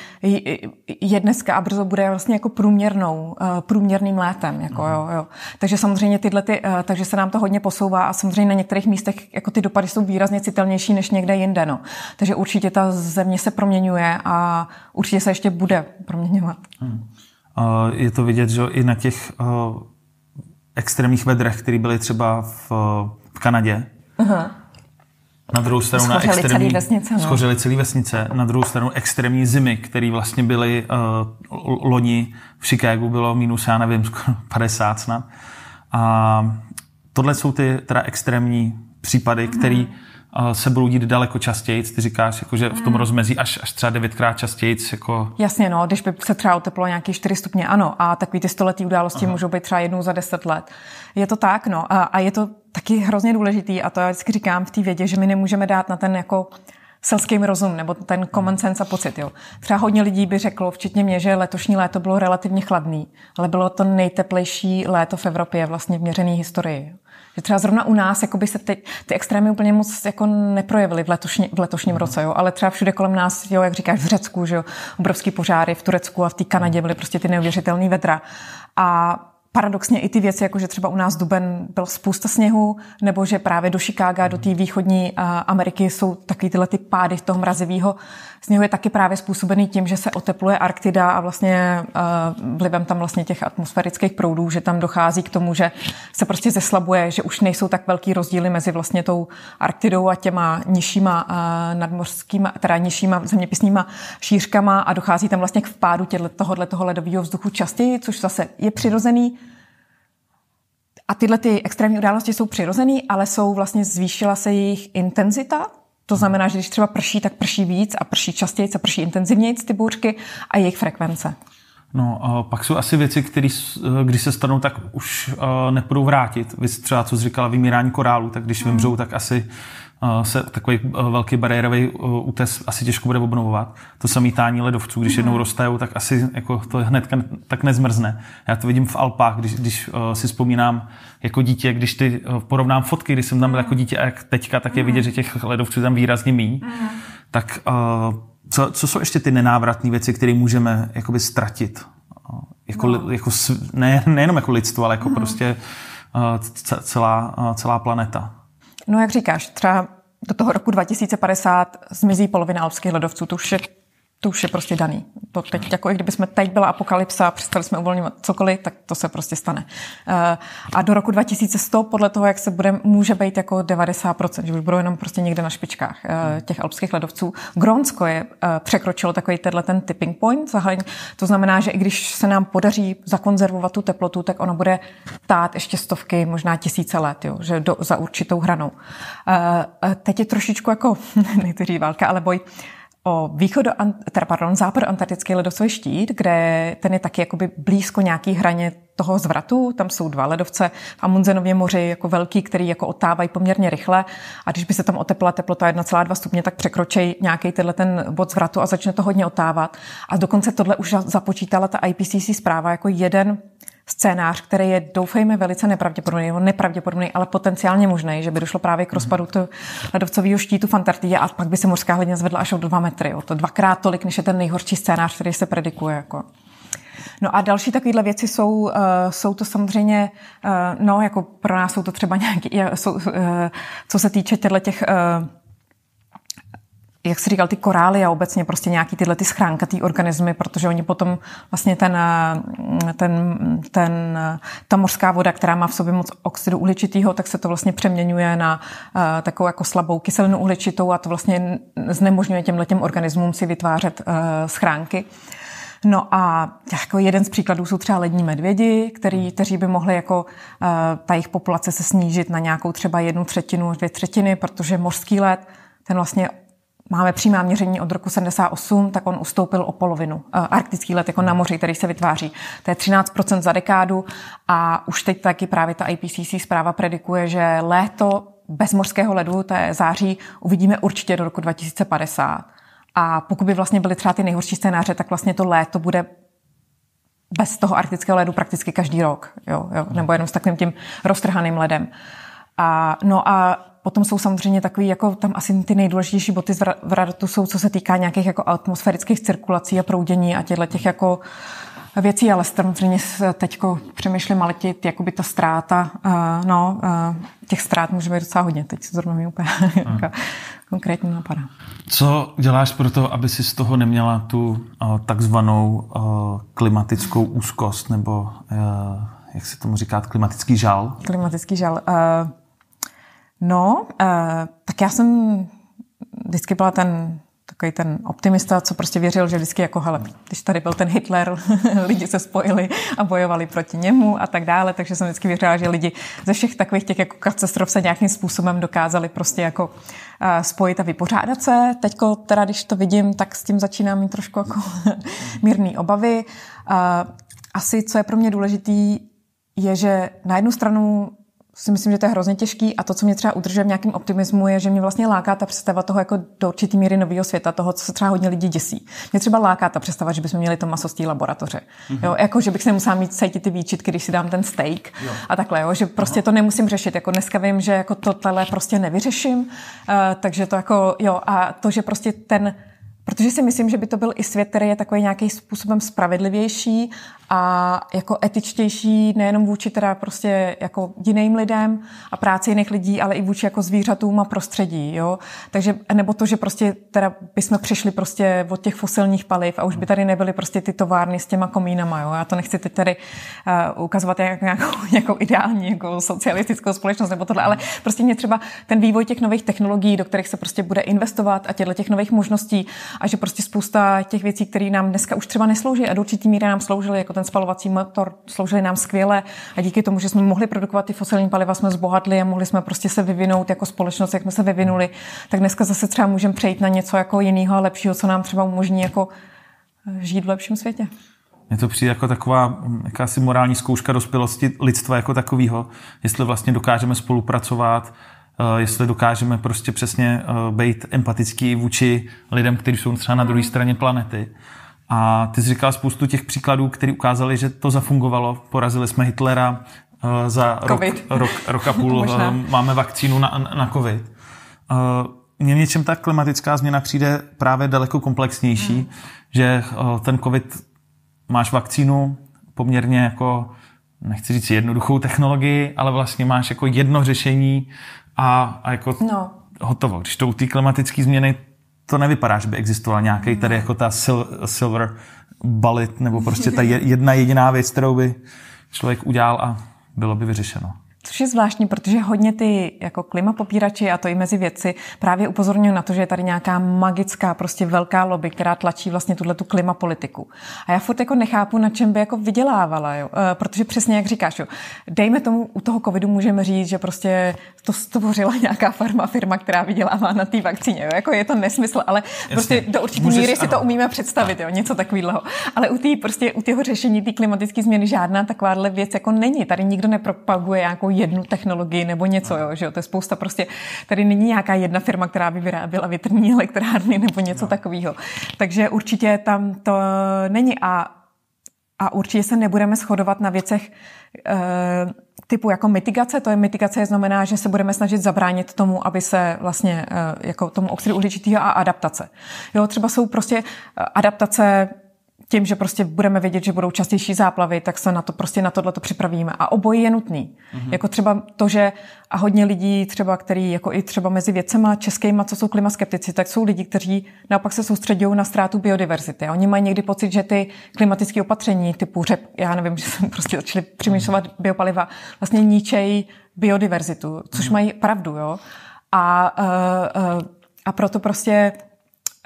je dneska a brzo bude vlastně jako průměrnou, eh, průměrným létem. Jako, mhm. jo, jo. Takže samozřejmě tyhle ty, eh, takže se nám to hodně posouvá a samozřejmě na některých místech jako ty dopady jsou výrazně citelnější než někde jinde. No. Takže určitě ta země se proměňuje a určitě se ještě bude proměňovat. Hmm. Eh, je to vidět, že i na těch eh, extrémních vedrech, které byly třeba v, v Kanadě. Aha. Na druhou stranu schořili na extrémní, celý vesnice, no. schořili celý vesnice. Na druhou stranu extrémní zimy, které vlastně byly uh, loni v Chicagu bylo minus, já nevím, skoro 50 snad. A tohle jsou ty teda extrémní případy, které mm-hmm se bloudit daleko častěji, ty říkáš, jako, že v tom hmm. rozmezí až, až třeba devětkrát častěji. Jako... Jasně, no, když by se třeba oteplo nějaký 4 stupně, ano, a takový ty stoletý události Aha. můžou být třeba jednou za 10 let. Je to tak, no, a, a je to taky hrozně důležitý, a to já vždycky říkám v té vědě, že my nemůžeme dát na ten jako selský rozum nebo ten common sense a pocit. Jo. Třeba hodně lidí by řeklo, včetně mě, že letošní léto bylo relativně chladný, ale bylo to nejteplejší léto v Evropě vlastně v měřené historii. Že třeba zrovna u nás jakoby se ty, ty extrémy úplně moc jako neprojevily v, letošní, v letošním roce, jo? ale třeba všude kolem nás, jo, jak říkáš, v Řecku, že jo, obrovský požáry v Turecku a v té Kanadě byly prostě ty neuvěřitelné vedra. A paradoxně i ty věci, jako že třeba u nás duben byl spousta sněhu, nebo že právě do Chicaga, do té mhm. východní eh, Ameriky jsou taky tyhle ty pády toho mrazivého sněhu je taky právě způsobený tím, že se otepluje Arktida a vlastně eh, vlivem tam vlastně těch atmosférických proudů, že tam dochází k tomu, že se prostě zeslabuje, že už nejsou tak velký rozdíly mezi vlastně tou Arktidou a těma nižšíma eh, nadmořskýma, teda nižšíma zeměpisnýma šířkama a dochází tam vlastně k vpádu tohohle toho ledového vzduchu častěji, což zase je přirozený, a tyhle ty extrémní události jsou přirozené, ale jsou vlastně zvýšila se jejich intenzita, to znamená, že když třeba prší, tak prší víc a prší častěji a prší intenzivněji ty bouřky a jejich frekvence. No, pak jsou asi věci, které, když se stanou, tak už eh, nepůjdou vrátit. Vy třeba, co jsi říkala, vymírání korálu. tak když hmm. vymřou, tak asi se takový e, velký bariérový e, útes asi těžko bude obnovovat. To samé tání ledovců, když jednou mhm. roztajou, tak asi jako to hned tak nezmrzne. Já to vidím v Alpách, když, když e, si vzpomínám jako dítě, když ty porovnám fotky, když jsem tam byl jako mhm. dítě a jak teďka, tak je mhm. vidět, že těch ledovců tam výrazně míň. Tak co, co jsou ještě ty nenávratné věci, které můžeme jakoby ztratit? Jako, no. jako, ne, nejenom jako lidstvo, ale jako mm-hmm. prostě celá, celá planeta. No jak říkáš, třeba do toho roku 2050 zmizí polovina alpských ledovců, to už je to už je prostě daný. To teď, jako i kdybychom teď byla apokalypsa a přestali jsme uvolňovat cokoliv, tak to se prostě stane. Eh, a do roku 2100, podle toho, jak se bude, může být jako 90%, že už budou jenom prostě někde na špičkách eh, těch alpských ledovců. Grónsko je eh, překročilo takový tenhle ten tipping point. To znamená, že i když se nám podaří zakonzervovat tu teplotu, tak ono bude tát ještě stovky, možná tisíce let, jo, že do, za určitou hranou. Teď je trošičku jako, nechci válka, ale boj o východu, teda pardon, antarktický ledovcový štít, kde ten je taky jakoby blízko nějaký hraně toho zvratu. Tam jsou dva ledovce v Amundsenově moři jako velký, který jako otávají poměrně rychle a když by se tam otepla teplota 1,2 stupně, tak překročí nějaký tenhle ten bod zvratu a začne to hodně otávat. A dokonce tohle už započítala ta IPCC zpráva jako jeden scénář, který je, doufejme, velice nepravděpodobný, nebo nepravděpodobný, ale potenciálně možný, že by došlo právě k mhm. rozpadu toho ledovcového štítu v Antarktidě a pak by se mořská hladina zvedla až o dva metry. O To dvakrát tolik, než je ten nejhorší scénář, který se predikuje. Jako. No a další takovéhle věci jsou, uh, jsou to samozřejmě, uh, no jako pro nás jsou to třeba nějaké, uh, eh, uh, co se týče těchto těch uh, jak jsi říkal, ty korály a obecně prostě nějaký tyhle ty schránkatý organismy, protože oni potom vlastně ten, eh, ten, ten, eh, ta mořská voda, která má v sobě moc oxidu uhličitého, tak se to vlastně přeměňuje na uh, takovou jako slabou kyselinu uhličitou a to vlastně znemožňuje těmhle těm organismům si vytvářet uh, schránky. No a jako jeden z příkladů jsou třeba lední medvědi, který, kteří by mohli jako uh, ta jejich populace se snížit na nějakou třeba jednu třetinu, dvě třetiny, protože mořský led ten vlastně máme přímá měření od roku 78, tak on ustoupil o polovinu. Eh, arktický let jako na moři, který se vytváří, to je 13% za dekádu a už teď taky právě ta IPCC zpráva predikuje, že léto bez mořského ledu, to je září, uvidíme určitě do roku 2050. A pokud by vlastně byly třeba ty nejhorší scénáře, tak vlastně to léto bude bez toho arktického ledu prakticky každý rok, jo, jo, nebo jenom s takovým tím roztrhaným ledem. A, no a potom jsou samozřejmě takový, jako tam asi ty nejdůležitější boty v Radatu jsou, co se týká nějakých jako atmosférických cirkulací a proudění a těchto těch jako věcí, ale samozřejmě teď přemýšlím, ale tě, jakoby ta ztráta, uh, no, uh, těch ztrát může být docela hodně, teď se zrovna mi úplně jako hmm. konkrétně napadá. Co děláš pro to, aby si z toho neměla tu uh, takzvanou uh, klimatickou úzkost, nebo uh, jak se tomu říká, klimatický žal? Klimatický žal. Uh, No, uh, tak já jsem vždycky byla ten takový ten optimista, co prostě věřil, že vždycky jako, hele, když tady byl ten Hitler, lidi se spojili a bojovali proti němu a tak dále, takže jsem vždycky věřila, že lidi ze všech takových těch jako katastrof se nějakým způsobem dokázali prostě jako eh, spojit a vypořádat se. Teďko teda, když to vidím, tak s tím začínám mít trošku jako mírný obavy. Eh, asi, co je pro mě důležitý, je, že na jednu stranu si myslím, že to je hrozně těžký a to, co mě třeba udržuje v nějakém optimismu, je, že mě vlastně láká ta představa toho jako do určitý míry nového světa, toho, co se třeba hodně lidí děsí. Mě třeba láká ta představa, že bychom měli to maso z té laboratoře. Mm-hmm. Jo, jako, že bych se nemusela mít cítit ty výčitky, když si dám ten steak jo. a takhle, jo, že prostě Aha. to nemusím řešit. Jako dneska vím, že jako to tohle prostě nevyřeším, uh, takže to jako, jo, a to, že prostě ten Protože si myslím, že by to byl i svět, který je takový nějakým způsobem spravedlivější a jako etičtější nejenom vůči teda prostě jako jiným lidem a práci jiných lidí, ale i vůči jako zvířatům a prostředí, jo. Takže, nebo to, že prostě teda bychom přišli prostě od těch fosilních paliv a už by tady nebyly prostě ty továrny s těma komínama, jo. Já to nechci teď tady uh, ukazovat jako nějakou, nějakou ideální jako socialistickou společnost nebo tohle, ale prostě mě třeba ten vývoj těch nových technologií, do kterých se prostě bude investovat a těchto těch nových možností a že prostě spousta těch věcí, které nám dneska už třeba neslouží a do určitý míry nám sloužily, jako ten ten spalovací motor, sloužili nám skvěle a díky tomu, že jsme mohli produkovat ty fosilní paliva, jsme zbohatli a mohli jsme prostě se vyvinout jako společnost, jak jsme se vyvinuli, tak dneska zase třeba můžeme přejít na něco jako jiného a lepšího, co nám třeba umožní jako eh, žít v lepším světě. Mně to přijde jako taková mm, jakási morální zkouška dospělosti lidstva jako takového, jestli vlastně dokážeme spolupracovat, eh, jestli dokážeme prostě přesně eh, být empatický vůči lidem, kteří jsou třeba na druhé straně planety. A ty jsi říkal spoustu těch příkladů, které ukázaly, že to zafungovalo. Porazili jsme Hitlera eh, za COVID. rok, rok, rok a půl. Eh, máme vakcínu na, na COVID. Eh, mně něčem ta klimatická změna přijde právě daleko komplexnější, hmm. že ten COVID máš vakcínu poměrně jako nechci říct jednoduchou technologii, ale vlastně máš jako jedno řešení a, a jako no. hotovo. Když to u té klimatické změny to nevypadá, že by existoval nějaký no. tady jako ta sil, silver balit nebo prostě ta jedna jediná věc, kterou by člověk udělal a bylo by vyřešeno. Což je zvláštní, protože hodně ty jako klimapopírači a to i mezi věci právě upozorňují na to, že je tady nějaká magická, prostě velká lobby, která tlačí vlastně tuhle tu klimapolitiku. A já furt jako nechápu, na čem by jako vydělávala, jo? Eh, protože přesně jak říkáš, jo? dejme tomu, u toho covidu můžeme říct, že prostě to stvořila nějaká farma, firma, která vydělává na té vakcíně. Jo? Jako je to nesmysl, ale Jasně. prostě do určité míry si ano. to umíme představit, jo? něco takového. Ale u té prostě u těho řešení té klimatické změny žádná takováhle věc jako není. Tady nikdo nepropaguje jako jednu technologii nebo něco, jo, že jo, to je spousta prostě, tady není nějaká jedna firma, která by vyráběla větrní elektrárny nebo něco no. takového. Takže určitě tam to není a, a určitě se nebudeme shodovat na věcech, e, typu jako mitigace, to je mitigace, je znamená, že se budeme snažit zabránit tomu, aby se vlastně eh, jako tomu oxidu uhličitého a adaptace. Jo, třeba jsou prostě eh, adaptace tím, že prostě budeme vědět, že budou častější záplavy, tak se na to prostě na tohle to připravíme. A obojí je nutný. Mm-hmm. Jako třeba to, že a hodně lidí třeba, který jako i třeba mezi vědcema českýma, co jsou klimaskeptici, tak jsou lidi, kteří naopak se soustředují na ztrátu biodiverzity. A oni mají někdy pocit, že ty klimatické opatření typu řep, já nevím, že jsem prostě začali přemýšlovat biopaliva, vlastně ničejí biodiverzitu, což mm-hmm. mají pravdu, jo. A, a, eh, eh, a proto prostě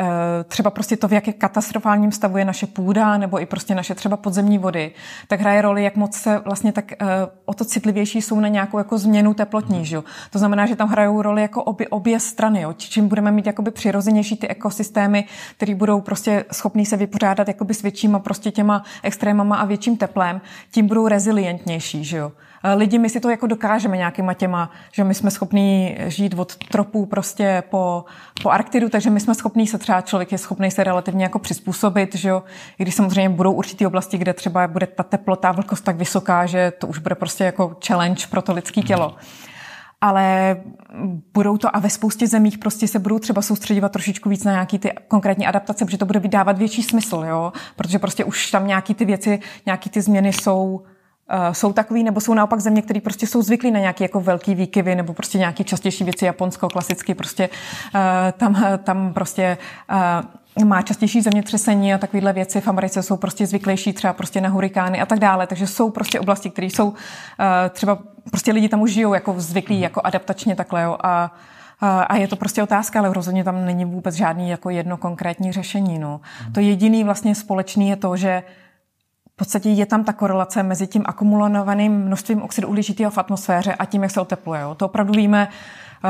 Eh, třeba prostě to, v jaké katastrofálním stavu je naše půda nebo i prostě naše třeba podzemní vody, tak hraje roli, jak moc se vlastně tak eh, o to citlivější jsou na nějakou jako změnu teplotní. Že? To znamená, že tam hrajou roli jako obě, obě strany. Jo? Čím budeme mít jakoby přirozenější ty ekosystémy, které budou prostě schopný se vypořádat jakoby s většíma prostě těma extrémama a větším teplem, tím budou rezilientnější. Že jo? Eh, lidi, my si to jako dokážeme nějakýma těma, že my jsme schopní žít od tropů prostě po, po Arktidu, takže my jsme schopní se třeba, člověk je schopný se relativně jako přizpůsobit, že jo, i když samozřejmě budou určitý oblasti, kde třeba bude ta teplota, vlhkost tak vysoká, že to už bude prostě jako challenge pro to lidské tělo. Ale budou to a ve spoustě zemích prostě se budou třeba soustředovat trošičku víc na nějaký ty konkrétní adaptace, protože to bude vydávat větší smysl, jo? protože prostě už tam nějaký ty věci, nějaký ty změny jsou Eh, jsou takový, nebo jsou naopak země, které prostě jsou zvyklí na nějaké jako velké výkyvy, nebo prostě nějaké častější věci, Japonsko klasicky prostě eh, tam, tam prostě eh, má častější zemětřesení a takovéhle věci. V Americe jsou prostě zvyklejší třeba prostě na hurikány a tak dále. Takže jsou prostě oblasti, které jsou třeba prostě lidi tam už žijou jako zvyklí, mhm. jako adaptačně takhle jo, a a je to prostě otázka, ale rozhodně tam není vůbec žádný jako jedno konkrétní řešení. No. Mhm. To jediný vlastně společný je to, že uh, v podstatě je tam ta korelace mezi tím akumulovaným množstvím oxidu uhličitého v atmosféře a tím, jak se otepluje. To opravdu víme eh,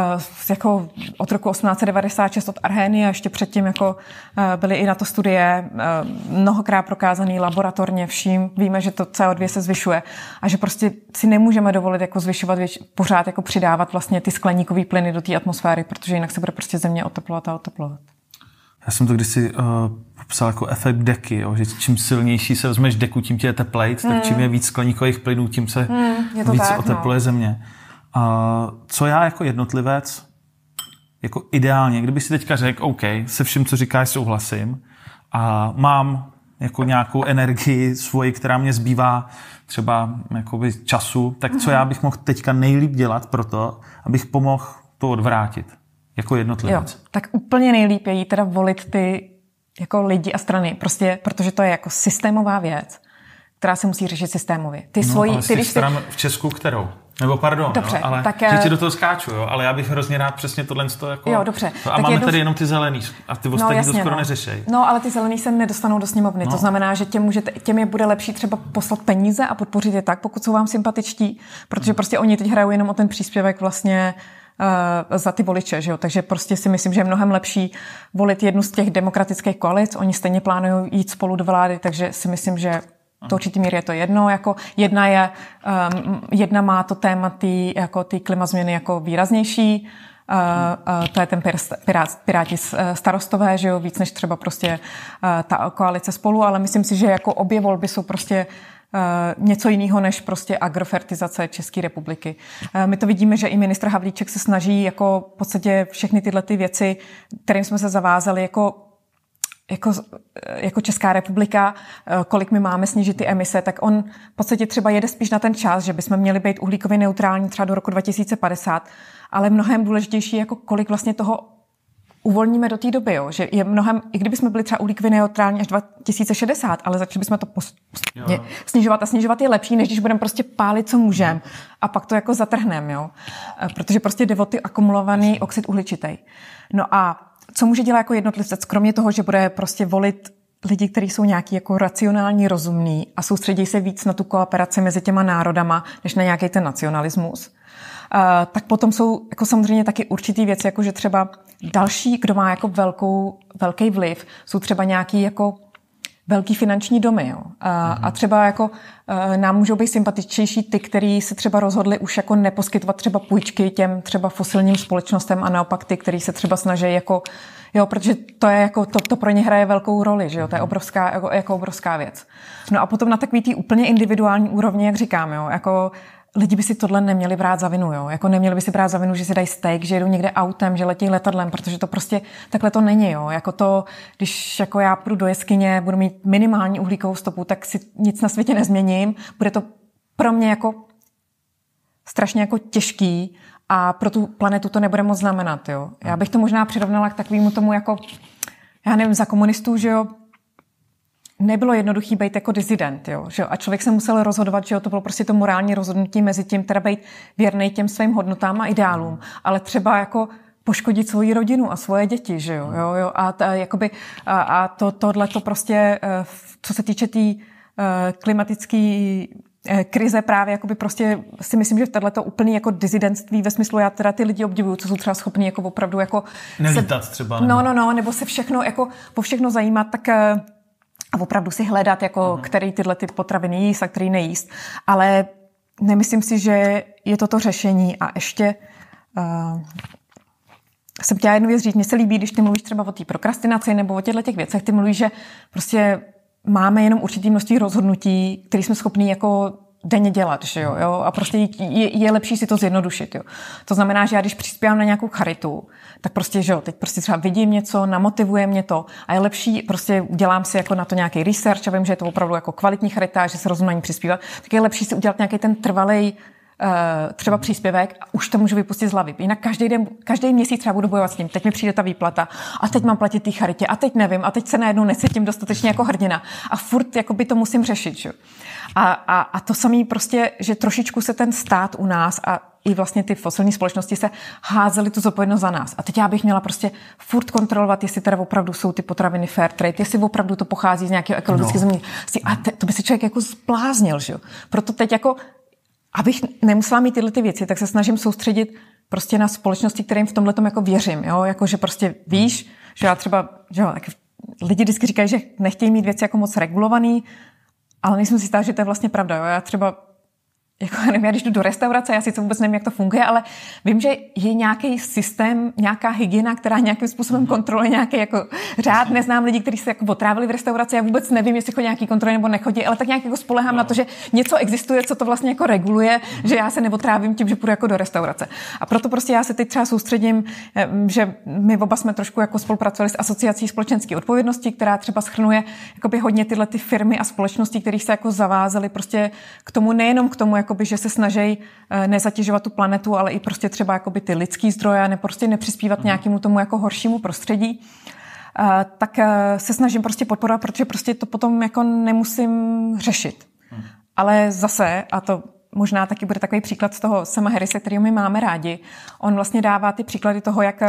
jako od roku 1896 od Arhény a ještě předtím jako eh, byly i na to studie eh, mnohokrát prokázaný laboratorně vším. Víme, že to CO2 se zvyšuje a že prostě si nemůžeme dovolit jako zvyšovat, pořád jako přidávat vlastně ty skleníkové plyny do té atmosféry, protože jinak se bude prostě země oteplovat a oteplovat já jsem to kdysi uh, popsal jako efekt deky, jo, že čím silnější se vezmeš deku, tím tě je teplej, mm. tak hmm. čím je víc skleníkových plynů, tím se mm, víc tak, no. otepluje no. země. A uh, co já jako jednotlivec, jako ideálně, kdyby si teďka řekl, OK, se vším, co říkáš, souhlasím a mám jako nějakou energii svoji, která mě zbývá třeba jakoby času, tak co hmm. já bych mohl teďka nejlíp dělat pro to, abych pomohl to odvrátit. Jako jednotlivec. Jo, tak úplně nejlíp je jí teda volit ty jako lidi a strany, prostě protože to je jako systémová věc, která se musí řešit systémově. Ty no, svoji, ale ty, když stran ty... v Česku kterou? Nebo pardon, dobře, jo, ale tak, že ti eh, do toho skáču, jo, ale já bych hrozně rád přesně tohle z toho jako... Jo, dobře. To, a tak máme jednu... tady jenom ty zelený a ty no, ostatní no, jasně, to skoro no. neřešej. No, ale ty zelený se nedostanou do sněmovny, no. to znamená, že těm, můžete, těm je bude lepší třeba poslat peníze a podpořit je tak, pokud jsou vám sympatičtí, protože hmm. prostě oni teď hrajou jenom o ten příspěvek vlastně Eh, za ty voliče. Že jo? Takže prostě si myslím, že je mnohem lepší volit jednu z těch demokratických koalic. Oni stejně plánují jít spolu do vlády, takže si myslím, že to určitý mír je to jedno. Jako jedna, je, um, jedna má to téma tý, jako tý klima změny jako výraznější, Uh, uh, to je ten pir, pirát, piráti starostové, že jo, víc než třeba prostě uh, ta koalice spolu, ale myslím si, že jako obě volby jsou prostě uh, Eh, něco jiného než prostě agrofertizace České republiky. Eh, my to vidíme, že i ministr Havlíček se snaží jako v podstatě všechny tyhle ty věci, kterým jsme se zavázali, jako jako, eh, jako Česká republika, kolik my máme snížit ty emise, tak on v podstatě třeba jede spíš na ten čas, že bychom měli být uhlíkově neutrální třeba do roku 2050, ale mnohem důležitější, jako kolik vlastně toho uvolníme do té doby, jo? že je mnohem, i kdyby jsme byli třeba uhlíkově neutrální až 2060, ale začali bychom to jo. snižovat a snižovat je lepší, než když budeme prostě pálit, co můžeme a pak to jako zatrhneme, jo? Eh, protože prostě jde o ty akumulovaný oxid uhličitý. No a co může dělat jako jednotlivec, kromě toho, že bude prostě volit lidi, kteří jsou nějaký jako racionální, rozumní a soustředí se víc na tu kooperaci mezi těma národama, než na nějaký ten nacionalismus, eh, tak potom jsou jako samozřejmě taky určitý věci, jako že třeba další, kdo má jako velkou, velký vliv, jsou třeba nějaký jako velký finanční domy. Jo. Eh, a, a mhm. třeba jako eh, nám můžou být sympatičtější ty, kteří se třeba rozhodli už jako neposkytovat třeba půjčky těm třeba fosilním společnostem a naopak ty, kteří se třeba snaží jako uh, Jo, protože to je jako, to, to pro ně hraje velkou roli, že jo, to je mhm. obrovská, jako, jako obrovská věc. No a potom na takový tý úplně individuální úrovni, jak říkám, jo, jako lidi by si tohle neměli brát za vinu, jo? Jako neměli by si brát za vinu, že si dají steak, že jedou někde autem, že letí letadlem, protože to prostě takhle to není, jo? Jako to, když jako já půjdu do jeskyně, budu mít minimální uhlíkovou stopu, tak si nic na světě nezměním. Bude to pro mě jako strašně jako těžký a pro tu planetu to nebude moc znamenat. Jo? Já bych to možná přirovnala k takovému tomu jako, já nevím, za komunistů, že jo, nebylo jednoduchý být jako dizident, jo, že jo? a člověk se musel rozhodovat, že jo, to bylo prostě to morální rozhodnutí mezi tím, teda být věrný těm svým hodnotám a ideálům, ale třeba jako poškodit svoji rodinu a svoje děti, že jo, jo, jo? a, t, jakoby, a, a to, tohle to prostě, eh, co se týče té tý, eh, klimatické Eh, krize právě jakoby prostě si myslím, že tohle to úplný jako dizidentství ve smyslu, já teda ty lidi obdivuju, co jsou třeba schopní jako opravdu jako... Nelítat se, třeba. Nebo... No, no, no, nebo se všechno jako po všechno zajímat, tak eh, a opravdu si hledat, jako mm-hmm. který tyhle ty potraviny jíst a který nejíst. Ale nemyslím si, že je toto řešení a ještě uh, jsem chtěla jednu věc říct. Mně se líbí, když ty mluvíš třeba o té prokrastinaci nebo o těchto těch věcech, ty mluvíš, že prostě máme jenom určitý množství rozhodnutí, které jsme schopni jako denně dělat, že jo, jo? a prostě je, je lepší si to zjednodušit, jo. To znamená, že já když přispívám na nějakou charitu, tak prostě, že jo, teď prostě třeba vidím něco, namotivuje mě to a je lepší, prostě dělám si jako na to nějaký research a vím, že je to opravdu jako kvalitní charita, že se rozumím přispívat, tak je lepší si udělat nějaký ten trvalej Eh, třeba příspěvek a už to můžu vypustit z hlavy. Jinak každý, den, každý měsíc třeba budu bojovat s tím. Teď mi přijde ta výplata a teď mám platit ty charitě a teď nevím a teď se najednou necítím dostatečně jako hrdina a furt jako by to musím řešit. Že? A, a, a to samý prostě, že trošičku se ten stát u nás a i vlastně ty fosilní společnosti se házely tu zodpovědnost za nás. A teď já bych měla prostě furt kontrolovat, jestli teda opravdu jsou ty potraviny fair trade, jestli opravdu to pochází z nějakého ekologického no. země. A te, to by se člověk jako zbláznil, že jo? Proto teď jako abych nemusela mít tyhle ty věci, tak se snažím soustředit prostě na společnosti, kterým v tomhle jako věřím, jo? Jako, že prostě víš, že já třeba, že jo, tak lidi vždycky říkají, že nechtějí mít věci jako moc regulovaný, ale nejsem si jistá, že to je vlastně pravda. Jo? Já třeba jako já nevím, já když jdu do restaurace, já sice vůbec nevím, jak to funguje, ale vím, že je nějaký systém, nějaká hygiena, která nějakým způsobem mhm. kontroluje nějaký jako řád. Neznám lidi, kteří se jako otrávili v restauraci, já vůbec nevím, jestli chodí nějaký kontroly nebo nechodí, ale tak nějak jako spolehám no. na to, že něco existuje, co to vlastně jako reguluje, že já se neotrávím tím, že půjdu jako do restaurace. A proto prostě já se teď třeba soustředím, že my oba jsme trošku jako spolupracovali s asociací společenské odpovědnosti, která třeba schrnuje hodně tyhle ty firmy a společnosti, které se jako zavázaly prostě k tomu nejenom k tomu, jako, jakoby, že se snaží eh, nezatěžovat tu planetu, ale i prostě třeba jakoby ty lidský zdroje, nebo prostě nepřispívat mm. nějakému tomu jako horšímu prostředí, eh, tak eh, se snažím prostě podporovat, protože prostě to potom jako nemusím řešit. Mm. Ale zase, a to možná taky bude takový příklad z toho Sema Harrise, který my máme rádi, on vlastně dává ty příklady toho, jak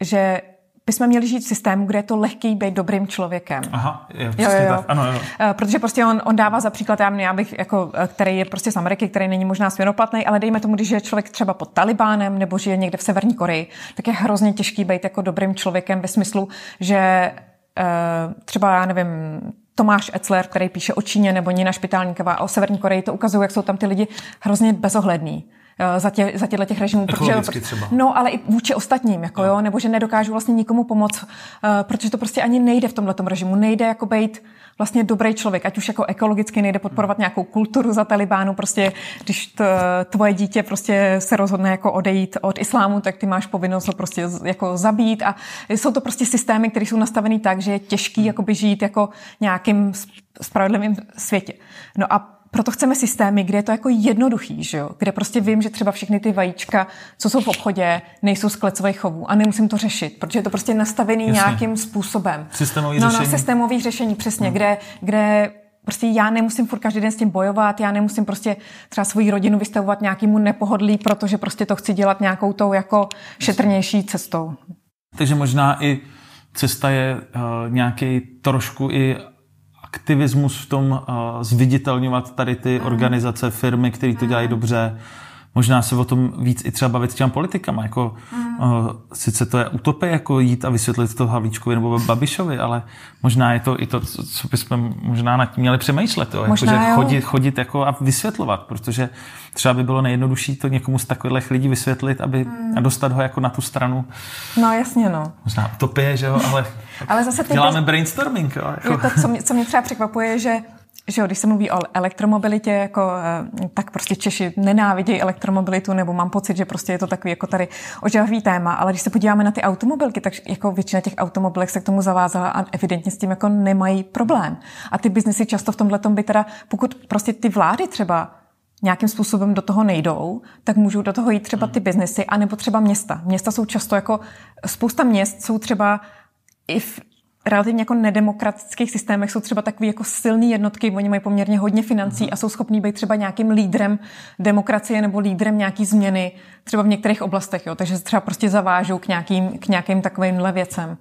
že bychom měli žít v systému, kde je to lehký být dobrým člověkem. Aha, jo, jo, jo. Tak. Ano, jo. Eh, protože prostě on, on dává za příklad, já, já bych, jako, eh, který je prostě z Ameriky, který není možná svěnoplatný, ale dejme tomu, když je člověk třeba pod Talibánem nebo žije někde v Severní Koreji, tak je hrozně těžký být jako dobrým člověkem ve smyslu, že eh, třeba, já nevím, Tomáš Etzler, který píše o Číně nebo Nina Špitálníková o Severní Koreji, to ukazuje, jak jsou tam ty lidi hrozně bezohlední. Eh, za, tě, za těchto těch režimů. Protože, třeba. No, ale i vůči ostatním, jako no. jo, nebo že nedokážu vlastně nikomu pomoct, eh, protože to prostě ani nejde v tomhle režimu. Nejde jako být vlastně dobrý člověk, ať už jako ekologicky nejde podporovat hmm. nějakou kulturu za Talibánu, prostě když to, tvoje dítě prostě se rozhodne jako odejít od islámu, tak ty máš povinnost ho prostě jako zabít a jsou to prostě systémy, které jsou nastaveny tak, že je těžký hmm. jakoby žít jako nějakým spravedlivým světě. No a proto chceme systémy, kde je to jako jednoduchý, že jo? kde prostě vím, že třeba všechny ty vajíčka, co jsou v obchodě, nejsou z klecových chovů a nemusím to řešit, protože je to prostě nastavený Jasně. nějakým způsobem. Systémový no, no řešení. No, systémových řešení, přesně, hmm. kde, kde prostě já nemusím furt každý den s tím bojovat, já nemusím prostě třeba svoji rodinu vystavovat nějakému nepohodlí, protože prostě to chci dělat nějakou tou jako šetrnější cestou. Takže možná i cesta je uh, nějaký trošku i aktivismus v tom uh, zviditelňovat tady ty organizace, firmy, které to dělají dobře, možná se o tom víc i třeba bavit s těma politikama. Jako, mm. o, sice to je utopie, jako jít a vysvětlit to Havlíčkovi nebo Babišovi, ale možná je to i to, co bychom možná nad tím měli přemýšlet. Jo? Jako, možná jako, že jo. chodit, chodit jako a vysvětlovat, protože třeba by bylo nejjednodušší to někomu z takových lidí vysvětlit aby, mm. a dostat ho jako na tu stranu. No jasně, no. Možná utopie, že jo, ale, ale zase děláme brainstorming. Jo? Jako. Je to, co mě, co mě třeba překvapuje, že že když se mluví o elektromobilitě, jako, eh, tak prostě Češi nenávidějí elektromobilitu, nebo mám pocit, že prostě je to takový jako tady ožahový téma, ale když se podíváme na ty automobilky, tak jako většina těch automobilek se k tomu zavázala a evidentně s tím jako nemají problém. A ty biznesy často v tomhle by teda, pokud prostě ty vlády třeba nějakým způsobem do toho nejdou, tak můžou do toho jít třeba ty biznesy, anebo třeba města. Města jsou často jako, spousta měst jsou třeba i v relativně jako nedemokratických systémech jsou třeba takový jako silný jednotky, oni mají poměrně hodně financí mhm. a jsou schopní být třeba nějakým lídrem demokracie nebo lídrem nějaký změny, třeba v některých oblastech, jo. takže se třeba prostě zavážou k nějakým, k nějakým takovýmhle věcem.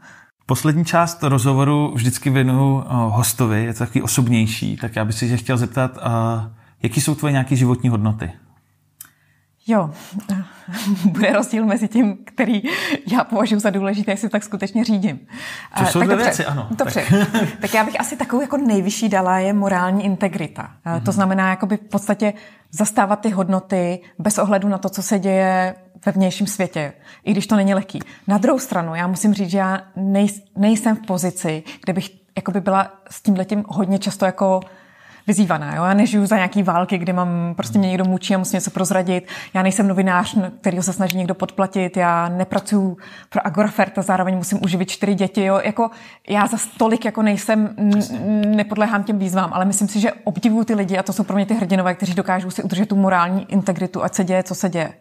Poslední část rozhovoru vždycky věnuju eh, hostovi, je to takový osobnější, tak já bych si chtěl zeptat, eh, jaký jsou tvoje nějaké životní hodnoty? Jo, bude rozdíl mezi tím, který já považuji za důležité, jestli tak skutečně řídím. To eh, jsou tak dvě dobře, věci, ano. Dobře, tak. tak já bych asi takovou jako nejvyšší dala je morální integrita. Mm-hmm. To mhm. znamená jakoby v podstatě zastávat ty hodnoty bez ohledu na to, co se děje ve vnějším světě, i když to není lehký. Na druhou stranu, já musím říct, že já nejsem v pozici, kde bych jakoby byla s tímhletím hodně často jako vyzývaná. Jo? Já nežiju za nějaký války, kde mám prostě mě někdo mučí a musím něco prozradit. Já nejsem novinář, kterýho se snaží někdo podplatit. Já nepracuju pro Agrofert a zároveň musím uživit čtyři děti. Jo? Jako, já za tolik jako nejsem, nepodléhám těm výzvám, ale myslím si, že obdivuju ty lidi a to jsou pro mě ty hrdinové, kteří dokážou si udržet tu morální integritu, ať se děje, co se děje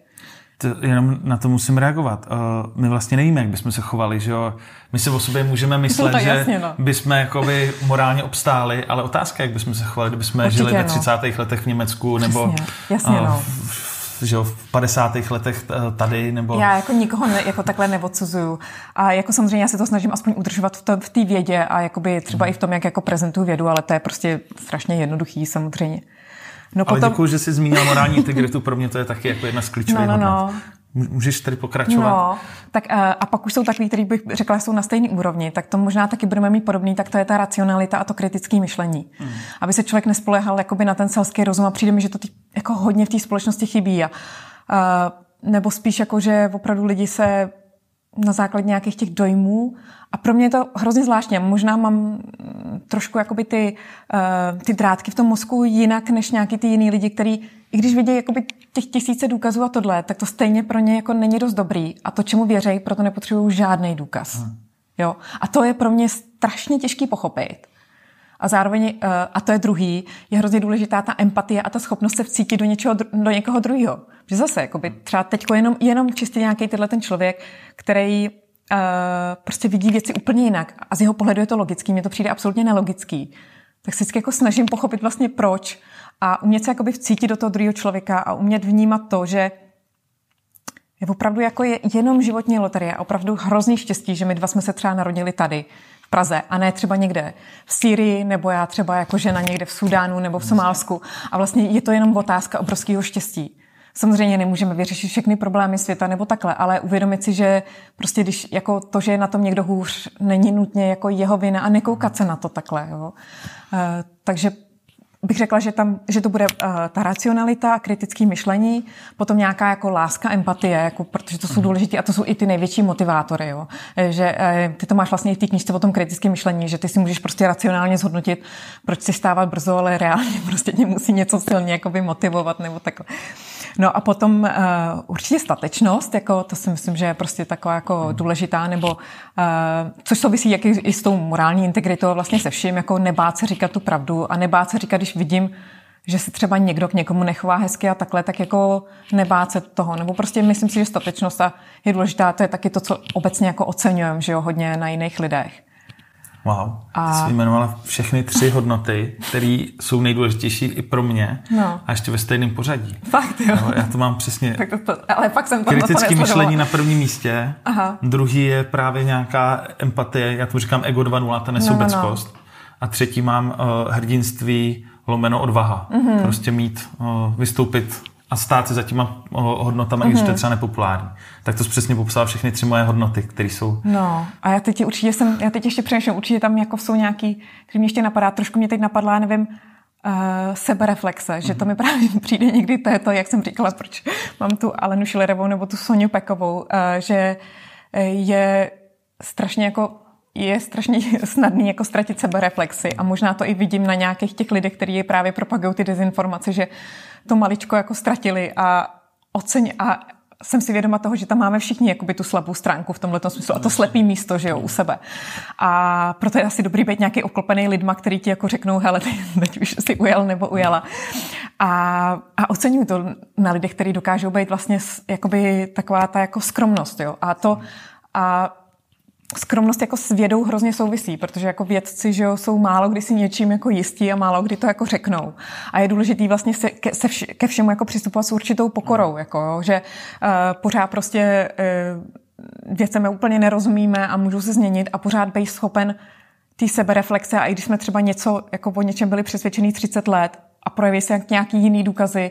to, jenom na to musím reagovat. Uh, my vlastně nevíme, jak bychom se chovali, že jo? My si o sobě můžeme no myslet, no, že jasně, no. bychom jakoby morálně obstáli, ale otázka, jak bychom se chovali, kdybychom Určitě, žili no. ve 30. letech v Německu Přesně, nebo jasně, uh, no. v, že jo, v 50. letech eh, tady, nebo... Já jako nikoho ne, jako takhle neodsuzuju. A jako samozřejmě já se to snažím aspoň udržovat v té vědě a jakoby třeba mm. i v tom, jak jako prezentuju vědu, ale to je prostě strašně jednoduchý samozřejmě. No Ale děkuji, že jsi zmínila morální integritu, pro mě to je taky jako jedna z klíčových no, no, no. Můžeš tady pokračovat? No, tak eh, a pak už jsou takový, který bych řekla, jsou na stejné úrovni, tak to možná taky budeme mít podobný, tak to je ta racionalita a to kritické myšlení. Hmm. Aby se člověk nespolehal jakoby na ten selský rozum a přijde mi, že to tý, jako hodně v té společnosti chybí. A, a, eh, nebo spíš jako, že opravdu lidi se na základě nějakých těch dojmů. A pro mě je to hrozně zvláštně. Možná mám mm, trošku jakoby ty, uh, ty drátky v tom mozku jinak než nějaký ty jiný lidi, který, i když vidějí jakoby těch tisíce důkazů a tohle, tak to stejně pro ně jako není dost dobrý. A to, čemu věřejí, proto nepotřebují žádný důkaz. Hmm. Jo? A to je pro mě strašně těžký pochopit. A zároveň, eh, a to je druhý, je hrozně důležitá ta empatie a ta schopnost se vcítit do, něčeho, do někoho druhého. Že zase, jakoby, třeba teď jenom, jenom čistě nějaký tenhle ten člověk, který uh, prostě vidí věci úplně jinak a z jeho pohledu je to logický, mně to přijde absolutně nelogický, tak se vždycky jako snažím pochopit vlastně proč a umět se jakoby vcítit do toho druhého člověka a umět vnímat to, že je opravdu jako je jenom životní loterie a opravdu hrozný štěstí, že my dva jsme se třeba narodili tady v Praze a ne třeba někde v Sýrii nebo já třeba jako žena někde v Sudánu nebo v Somálsku a vlastně je to jenom otázka obrovského štěstí. Samozřejmě nemůžeme vyřešit všechny problémy světa nebo takhle, ale uvědomit si, že prostě když jako to, že je na tom někdo hůř, není nutně jako jeho vina a nekoukat se na to takhle. Jo. Eh, takže bych řekla, že, tam, že to bude eh, ta racionalita, kritické myšlení, potom nějaká jako láska, empatie, jako, protože to jsou mhm. důležité a to jsou i ty největší motivátory. Jo. Eh, že ty to máš vlastně i v té knižce o tom kritickém myšlení, že ty si můžeš prostě racionálně zhodnotit, proč se stávat brzo, ale reálně prostě tě musí něco silně jakoby motivovat nebo takhle. No a potom uh, určitě statečnost, jako to si myslím, že je prostě taková jako hmm. důležitá, nebo uh, což souvisí jak i s tou morální integritou, vlastně se vším, jako nebát se říkat tu pravdu a nebát se říkat, když vidím, že se třeba někdo k někomu nechová hezky a takhle, tak jako nebát se toho. Nebo prostě myslím si, že statečnost je důležitá, to je taky to, co obecně jako oceňujeme, že jo, hodně na jiných lidech. Wow, a... jsi jmenovala všechny tři hodnoty, které jsou nejdůležitější i pro mě no. a ještě ve stejném pořadí. Fakt jo. No, já to mám přesně. tak to, ale fakt jsem to Kritické myšlení na prvním místě, Aha. druhý je právě nějaká empatie, já to říkám ego 2.0, ta nesoubeckost. No, no, no. A třetí mám uh, hrdinství lomeno odvaha. Mm-hmm. Prostě mít, uh, vystoupit a stát se za těma eh, hodnotama, mm-hmm. když to je mhm. třeba nepopulární. Tak to přesně popsala všechny tři moje hodnoty, které jsou. No, a já teď určitě jsem, já teď ještě přemýšlím, určitě tam jako jsou nějaký, který mě ještě napadá, trošku mě teď napadla, nevím, Uh, sebereflexe, mm-hmm. že to mhm. mi právě přijde někdy, to je to, jak jsem říkala, proč mám tu Alenu Šilerovou nebo tu Soniu Pekovou, uh, že je strašně jako je strašně snadný jako ztratit sebereflexy a možná to i vidím na nějakých těch lidech, kteří právě propagují ty dezinformace, že uh, to maličko jako ztratili a oceň a jsem si vědoma toho, že tam máme všichni jakoby tu slabou stránku v tomhle smyslu a to slepý místo, že jo, u sebe. A proto je asi dobrý být nějaký oklopený lidma, který ti jako řeknou, hele, ty, teď už si ujel nebo ujela. A, a oceňuji to na lidech, kteří dokážou být vlastně jakoby taková ta jako skromnost, jo. A to, a skromnost jako s vědou hrozně souvisí, protože jako vědci že jo, jsou málo kdy si něčím jako jistí a málo kdy to jako řeknou. A je důležitý vlastně se, ke, se vš, ke všemu jako přistupovat s určitou pokorou, mm. jako, jo, že uh, pořád prostě uh, eh, věcem úplně nerozumíme a můžou se změnit a pořád být schopen té sebereflexe a i když jsme třeba něco, jako o něčem byli přesvědčený 30 let a projeví se jak nějaký jiný důkazy,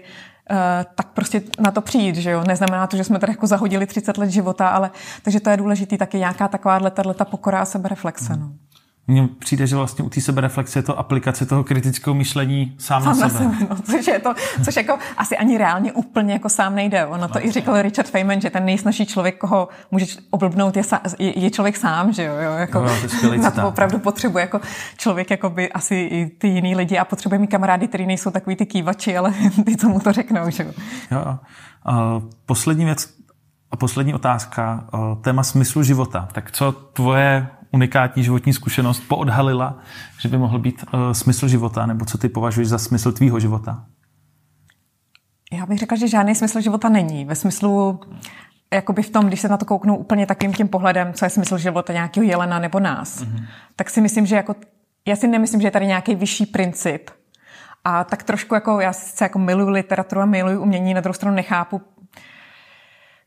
Eh, tak prostě na to přijít, že jo. Neznamená to, že jsme tady jako zahodili 30 let života, ale takže to je důležitý taky nějaká takováhle ta pokora a sebereflexe. Hmm. No. Mně přijde, že vlastně u té sebereflexe je to aplikace toho kritického myšlení sám, sám na sebe. sebe no, což je to, což jako asi ani reálně úplně jako sám nejde. Ono to i vlastně. říkal Richard Feynman, že ten nejsnažší člověk, koho může oblbnout, je, je, člověk sám, že jo? jo jako, no, to na to opravdu potřebuje jako člověk jako by asi i ty jiný lidi a potřebuje mít kamarády, který nejsou takový ty kývači, ale ty, co mu to řeknou, že jo? jo. A poslední věc, a poslední otázka, téma smyslu života. Tak co tvoje unikátní životní zkušenost poodhalila, že by mohl být uh, smysl života, nebo co ty považuješ za smysl tvýho života? Já bych řekla, že žádný smysl života není. Ve smyslu, jakoby v tom, když se na to kouknou úplně takovým tím pohledem, co je smysl života nějakého jelena nebo nás, mm-hmm. tak si myslím, že jako, já si nemyslím, že je tady nějaký vyšší princip. A tak trošku jako, já sice jako miluju literaturu a miluju umění, na druhou stranu nechápu,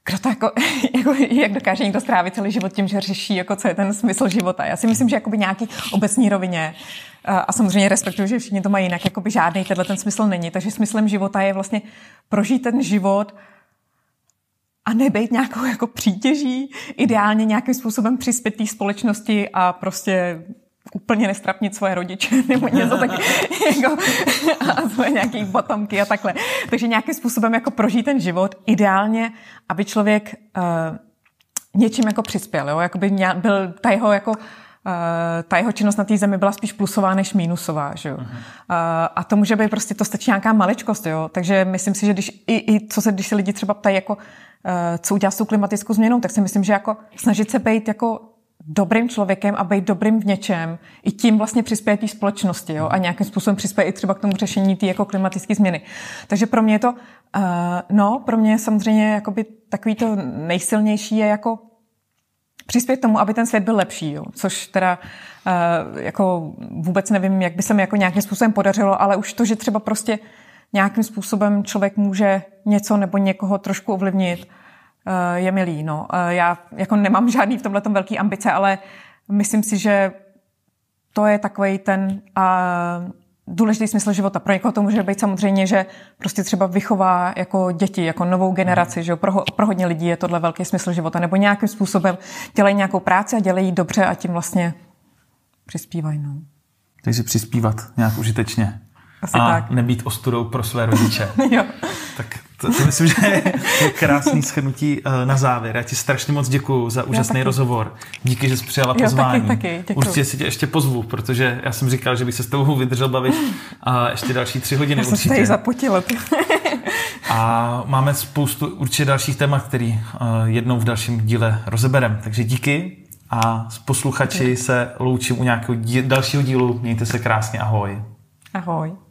kdo to jako, jako, jak dokáže někdo strávit celý život tím, že řeší, jako co je ten smysl života. Já si myslím, že jakoby nějaký obecní rovině a samozřejmě respektuju, že všichni to mají jinak, jakoby žádný tenhle ten smysl není. Takže smyslem života je vlastně prožít ten život a nebejt nějakou jako přítěží, ideálně nějakým způsobem přispět té společnosti a prostě úplně nestrapnit svoje rodiče nebo něco tak jako, a svoje nějaké potomky a takhle. Takže nějakým způsobem jako prožít ten život ideálně, aby člověk uh, něčím jako přispěl, jo? Jakoby byl ta jeho jako uh, ta jeho činnost na té zemi byla spíš plusová než mínusová. Že jo? Uh-huh. A to může být prostě, to stačí nějaká maličkost. Jo? Takže myslím si, že když, i, i co se, když se lidi třeba ptají, jako, co udělá s tou klimatickou změnou, tak si myslím, že jako snažit se být jako dobrým člověkem a být dobrým v něčem, i tím vlastně přispěje té společnosti jo? a nějakým způsobem přispěje i třeba k tomu řešení té jako klimatické změny. Takže pro mě je to, uh, no, pro mě samozřejmě jakoby takový to nejsilnější je jako přispět tomu, aby ten svět byl lepší, jo? což teda uh, jako vůbec nevím, jak by se mi jako nějakým způsobem podařilo, ale už to, že třeba prostě nějakým způsobem člověk může něco nebo někoho trošku ovlivnit, Eh, je mi líno. Eh, já jako nemám žádný v tomhle velký ambice, ale myslím si, že to je takový ten a eh, důležitý smysl života. Pro někoho to může být samozřejmě, že prostě třeba vychová jako děti, jako novou generaci, že Pro, pro hodně lidí je tohle velký smysl života, nebo nějakým způsobem dělají nějakou práci a dělají dobře a tím vlastně přispívají. No. Takže přispívat nějak užitečně. Asi a tak. nebýt ostudou pro své rodiče. jo. Tak to, to myslím, že je krásný schrnutí eh, na závěr. Já ti strašně moc děkuji za úžasný rozhovor. Díky, že jsi přijala pozvání. Jo, taky, taky, Určitě si tě ještě pozvu, protože já jsem říkal, že bych se s tebou vydržel bavit a ještě další tři hodiny já určitě. jsem zapotila. a máme spoustu určitě dalších témat, který eh, jednou v dalším díle rozeberem. Takže díky a s posluchači se loučím u nějakého dí- dalšího dílu. Mějte se krásně, ahoj. Ahoj.